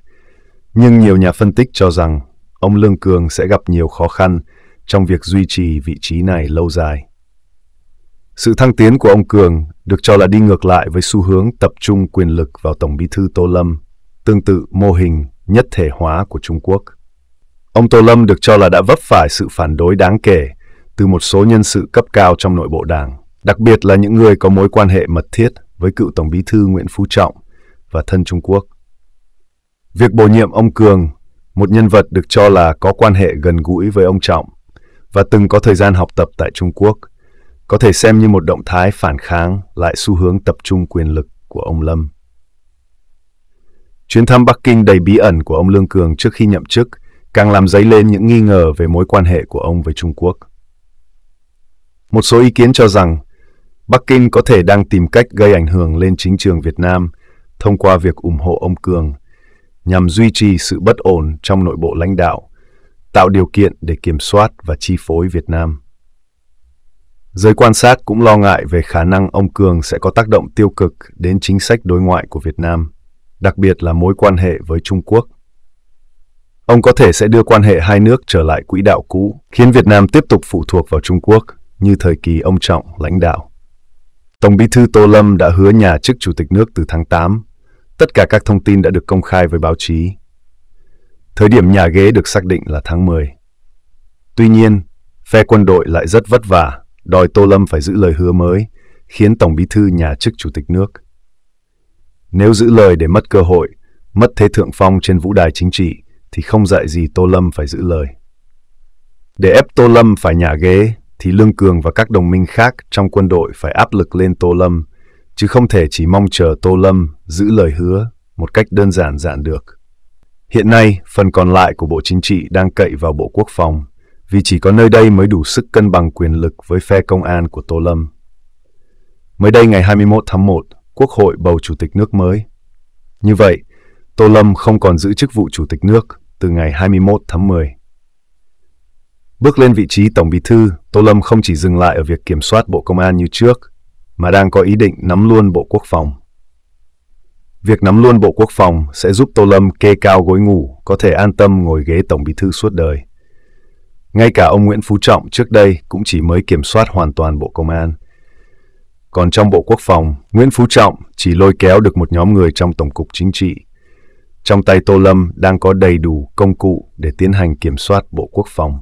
nhưng nhiều nhà phân tích cho rằng ông Lương Cường sẽ gặp nhiều khó khăn trong việc duy trì vị trí này lâu dài. Sự thăng tiến của ông Cường được cho là đi ngược lại với xu hướng tập trung quyền lực vào Tổng bí thư Tô Lâm, tương tự mô hình nhất thể hóa của Trung Quốc. Ông Tô Lâm được cho là đã vấp phải sự phản đối đáng kể từ một số nhân sự cấp cao trong nội bộ đảng, đặc biệt là những người có mối quan hệ mật thiết với cựu Tổng bí thư Nguyễn Phú Trọng và thân Trung Quốc. Việc bổ nhiệm ông Cường, một nhân vật được cho là có quan hệ gần gũi với ông Trọng, và từng có thời gian học tập tại Trung Quốc, có thể xem như một động thái phản kháng lại xu hướng tập trung quyền lực của ông Lâm. Chuyến thăm Bắc Kinh đầy bí ẩn của ông Lương Cường trước khi nhậm chức càng làm dấy lên những nghi ngờ về mối quan hệ của ông với Trung Quốc. Một số ý kiến cho rằng Bắc Kinh có thể đang tìm cách gây ảnh hưởng lên chính trường Việt Nam thông qua việc ủng hộ ông Cường nhằm duy trì sự bất ổn trong nội bộ lãnh đạo tạo điều kiện để kiểm soát và chi phối Việt Nam. Giới quan sát cũng lo ngại về khả năng ông Cường sẽ có tác động tiêu cực đến chính sách đối ngoại của Việt Nam, đặc biệt là mối quan hệ với Trung Quốc. Ông có thể sẽ đưa quan hệ hai nước trở lại quỹ đạo cũ, khiến Việt Nam tiếp tục phụ thuộc vào Trung Quốc như thời kỳ ông Trọng lãnh đạo. Tổng bí thư Tô Lâm đã hứa nhà chức chủ tịch nước từ tháng 8. Tất cả các thông tin đã được công khai với báo chí Thời điểm nhà ghế được xác định là tháng 10. Tuy nhiên, phe quân đội lại rất vất vả, đòi Tô Lâm phải giữ lời hứa mới, khiến Tổng Bí Thư nhà chức Chủ tịch nước. Nếu giữ lời để mất cơ hội, mất thế thượng phong trên vũ đài chính trị, thì không dạy gì Tô Lâm phải giữ lời. Để ép Tô Lâm phải nhà ghế, thì Lương Cường và các đồng minh khác trong quân đội phải áp lực lên Tô Lâm, chứ không thể chỉ mong chờ Tô Lâm giữ lời hứa một cách đơn giản giản được. Hiện nay, phần còn lại của Bộ Chính trị đang cậy vào Bộ Quốc phòng, vì chỉ có nơi đây mới đủ sức cân bằng quyền lực với phe công an của Tô Lâm. Mới đây ngày 21 tháng 1, Quốc hội bầu Chủ tịch nước mới. Như vậy, Tô Lâm không còn giữ chức vụ Chủ tịch nước từ ngày 21 tháng 10. Bước lên vị trí Tổng Bí thư, Tô Lâm không chỉ dừng lại ở việc kiểm soát Bộ Công an như trước, mà đang có ý định nắm luôn Bộ Quốc phòng. Việc nắm luôn Bộ Quốc phòng sẽ giúp Tô Lâm kê cao gối ngủ, có thể an tâm ngồi ghế Tổng Bí thư suốt đời. Ngay cả ông Nguyễn Phú Trọng trước đây cũng chỉ mới kiểm soát hoàn toàn Bộ Công an. Còn trong Bộ Quốc phòng, Nguyễn Phú Trọng chỉ lôi kéo được một nhóm người trong Tổng cục Chính trị. Trong tay Tô Lâm đang có đầy đủ công cụ để tiến hành kiểm soát Bộ Quốc phòng.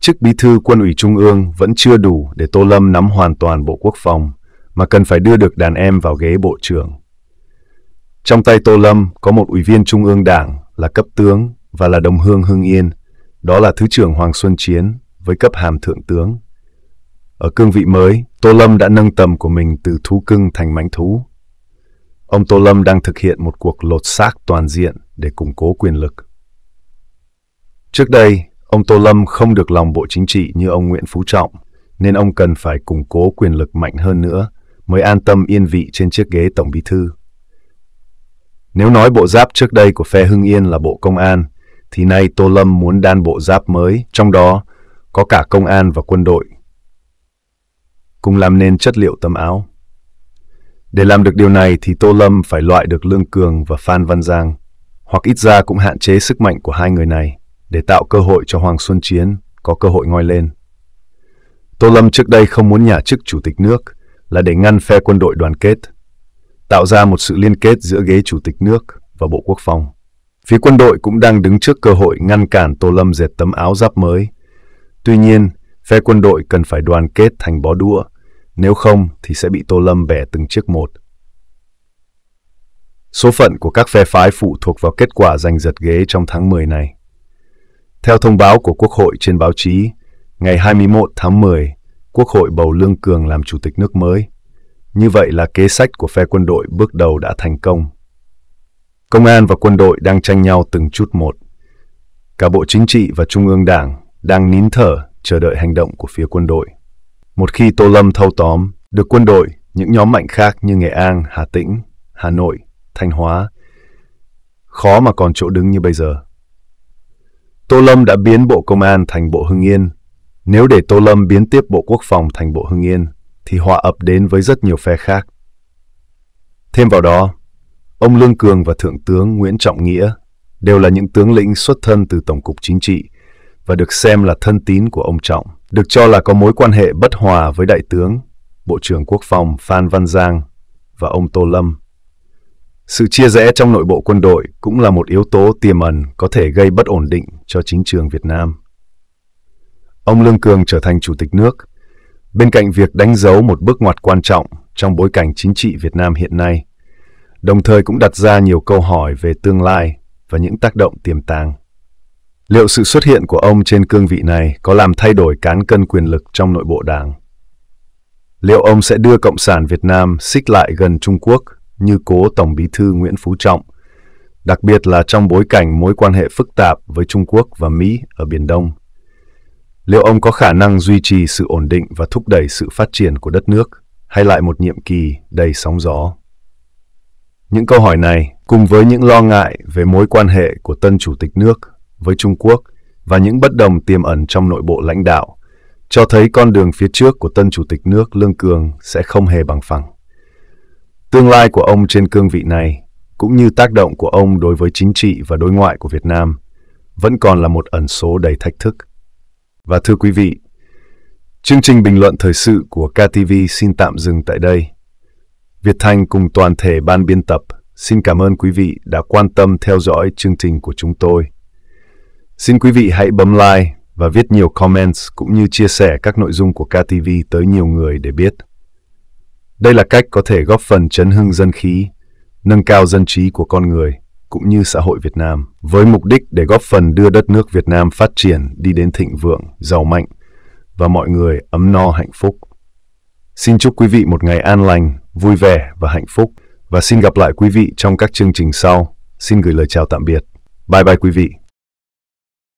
Chức bí thư quân ủy Trung ương vẫn chưa đủ để Tô Lâm nắm hoàn toàn Bộ Quốc phòng – mà cần phải đưa được đàn em vào ghế bộ trưởng. Trong tay Tô Lâm có một ủy viên Trung ương Đảng là cấp tướng và là đồng hương Hưng Yên, đó là Thứ trưởng Hoàng Xuân Chiến với cấp hàm thượng tướng. Ở cương vị mới, Tô Lâm đã nâng tầm của mình từ thú cưng thành mãnh thú. Ông Tô Lâm đang thực hiện một cuộc lột xác toàn diện để củng cố quyền lực. Trước đây, ông Tô Lâm không được lòng Bộ Chính trị như ông Nguyễn Phú Trọng, nên ông cần phải củng cố quyền lực mạnh hơn nữa – mới an tâm yên vị trên chiếc ghế tổng bí thư. Nếu nói bộ giáp trước đây của phe Hưng Yên là bộ công an, thì nay Tô Lâm muốn đan bộ giáp mới, trong đó có cả công an và quân đội, cùng làm nên chất liệu tấm áo. Để làm được điều này thì Tô Lâm phải loại được Lương Cường và Phan Văn Giang, hoặc ít ra cũng hạn chế sức mạnh của hai người này để tạo cơ hội cho Hoàng Xuân Chiến có cơ hội ngoi lên. Tô Lâm trước đây không muốn nhả chức chủ tịch nước, là để ngăn phe quân đội đoàn kết, tạo ra một sự liên kết giữa ghế chủ tịch nước và Bộ Quốc phòng. Phía quân đội cũng đang đứng trước cơ hội ngăn cản Tô Lâm dệt tấm áo giáp mới. Tuy nhiên, phe quân đội cần phải đoàn kết thành bó đũa, nếu không thì sẽ bị Tô Lâm bẻ từng chiếc một. Số phận của các phe phái phụ thuộc vào kết quả giành giật ghế trong tháng 10 này. Theo thông báo của Quốc hội trên báo chí, ngày 21 tháng 10, Quốc hội bầu Lương Cường làm chủ tịch nước mới. Như vậy là kế sách của phe quân đội bước đầu đã thành công. Công an và quân đội đang tranh nhau từng chút một. Cả Bộ Chính trị và Trung ương Đảng đang nín thở chờ đợi hành động của phía quân đội. Một khi Tô Lâm thâu tóm, được quân đội, những nhóm mạnh khác như Nghệ An, Hà Tĩnh, Hà Nội, Thanh Hóa, khó mà còn chỗ đứng như bây giờ. Tô Lâm đã biến Bộ Công an thành Bộ Hưng Yên, nếu để Tô Lâm biến tiếp Bộ Quốc phòng thành Bộ Hưng Yên, thì họa ập đến với rất nhiều phe khác. Thêm vào đó, ông Lương Cường và Thượng tướng Nguyễn Trọng Nghĩa đều là những tướng lĩnh xuất thân từ Tổng cục Chính trị và được xem là thân tín của ông Trọng, được cho là có mối quan hệ bất hòa với Đại tướng, Bộ trưởng Quốc phòng Phan Văn Giang và ông Tô Lâm. Sự chia rẽ trong nội bộ quân đội cũng là một yếu tố tiềm ẩn có thể gây bất ổn định cho chính trường Việt Nam ông Lương Cường trở thành chủ tịch nước. Bên cạnh việc đánh dấu một bước ngoặt quan trọng trong bối cảnh chính trị Việt Nam hiện nay, đồng thời cũng đặt ra nhiều câu hỏi về tương lai và những tác động tiềm tàng. Liệu sự xuất hiện của ông trên cương vị này có làm thay đổi cán cân quyền lực trong nội bộ đảng? Liệu ông sẽ đưa Cộng sản Việt Nam xích lại gần Trung Quốc như cố Tổng bí thư Nguyễn Phú Trọng, đặc biệt là trong bối cảnh mối quan hệ phức tạp với Trung Quốc và Mỹ ở Biển Đông? Liệu ông có khả năng duy trì sự ổn định và thúc đẩy sự phát triển của đất nước, hay lại một nhiệm kỳ đầy sóng gió? Những câu hỏi này, cùng với những lo ngại về mối quan hệ của tân chủ tịch nước với Trung Quốc và những bất đồng tiềm ẩn trong nội bộ lãnh đạo, cho thấy con đường phía trước của tân chủ tịch nước Lương Cường sẽ không hề bằng phẳng. Tương lai của ông trên cương vị này, cũng như tác động của ông đối với chính trị và đối ngoại của Việt Nam, vẫn còn là một ẩn số đầy thách thức. Và thưa quý vị, chương trình bình luận thời sự của KTV xin tạm dừng tại đây. Việt Thanh cùng toàn thể ban biên tập xin cảm ơn quý vị đã quan tâm theo dõi chương trình của chúng tôi. Xin quý vị hãy bấm like và viết nhiều comments cũng như chia sẻ các nội dung của KTV tới nhiều người để biết. Đây là cách có thể góp phần chấn hưng dân khí, nâng cao dân trí của con người cũng như xã hội Việt Nam, với mục đích để góp phần đưa đất nước Việt Nam phát triển đi đến thịnh vượng, giàu mạnh và mọi người ấm no hạnh phúc. Xin chúc quý vị một ngày an lành, vui vẻ và hạnh phúc và xin gặp lại quý vị trong các chương trình sau. Xin gửi lời chào tạm biệt. Bye bye quý vị.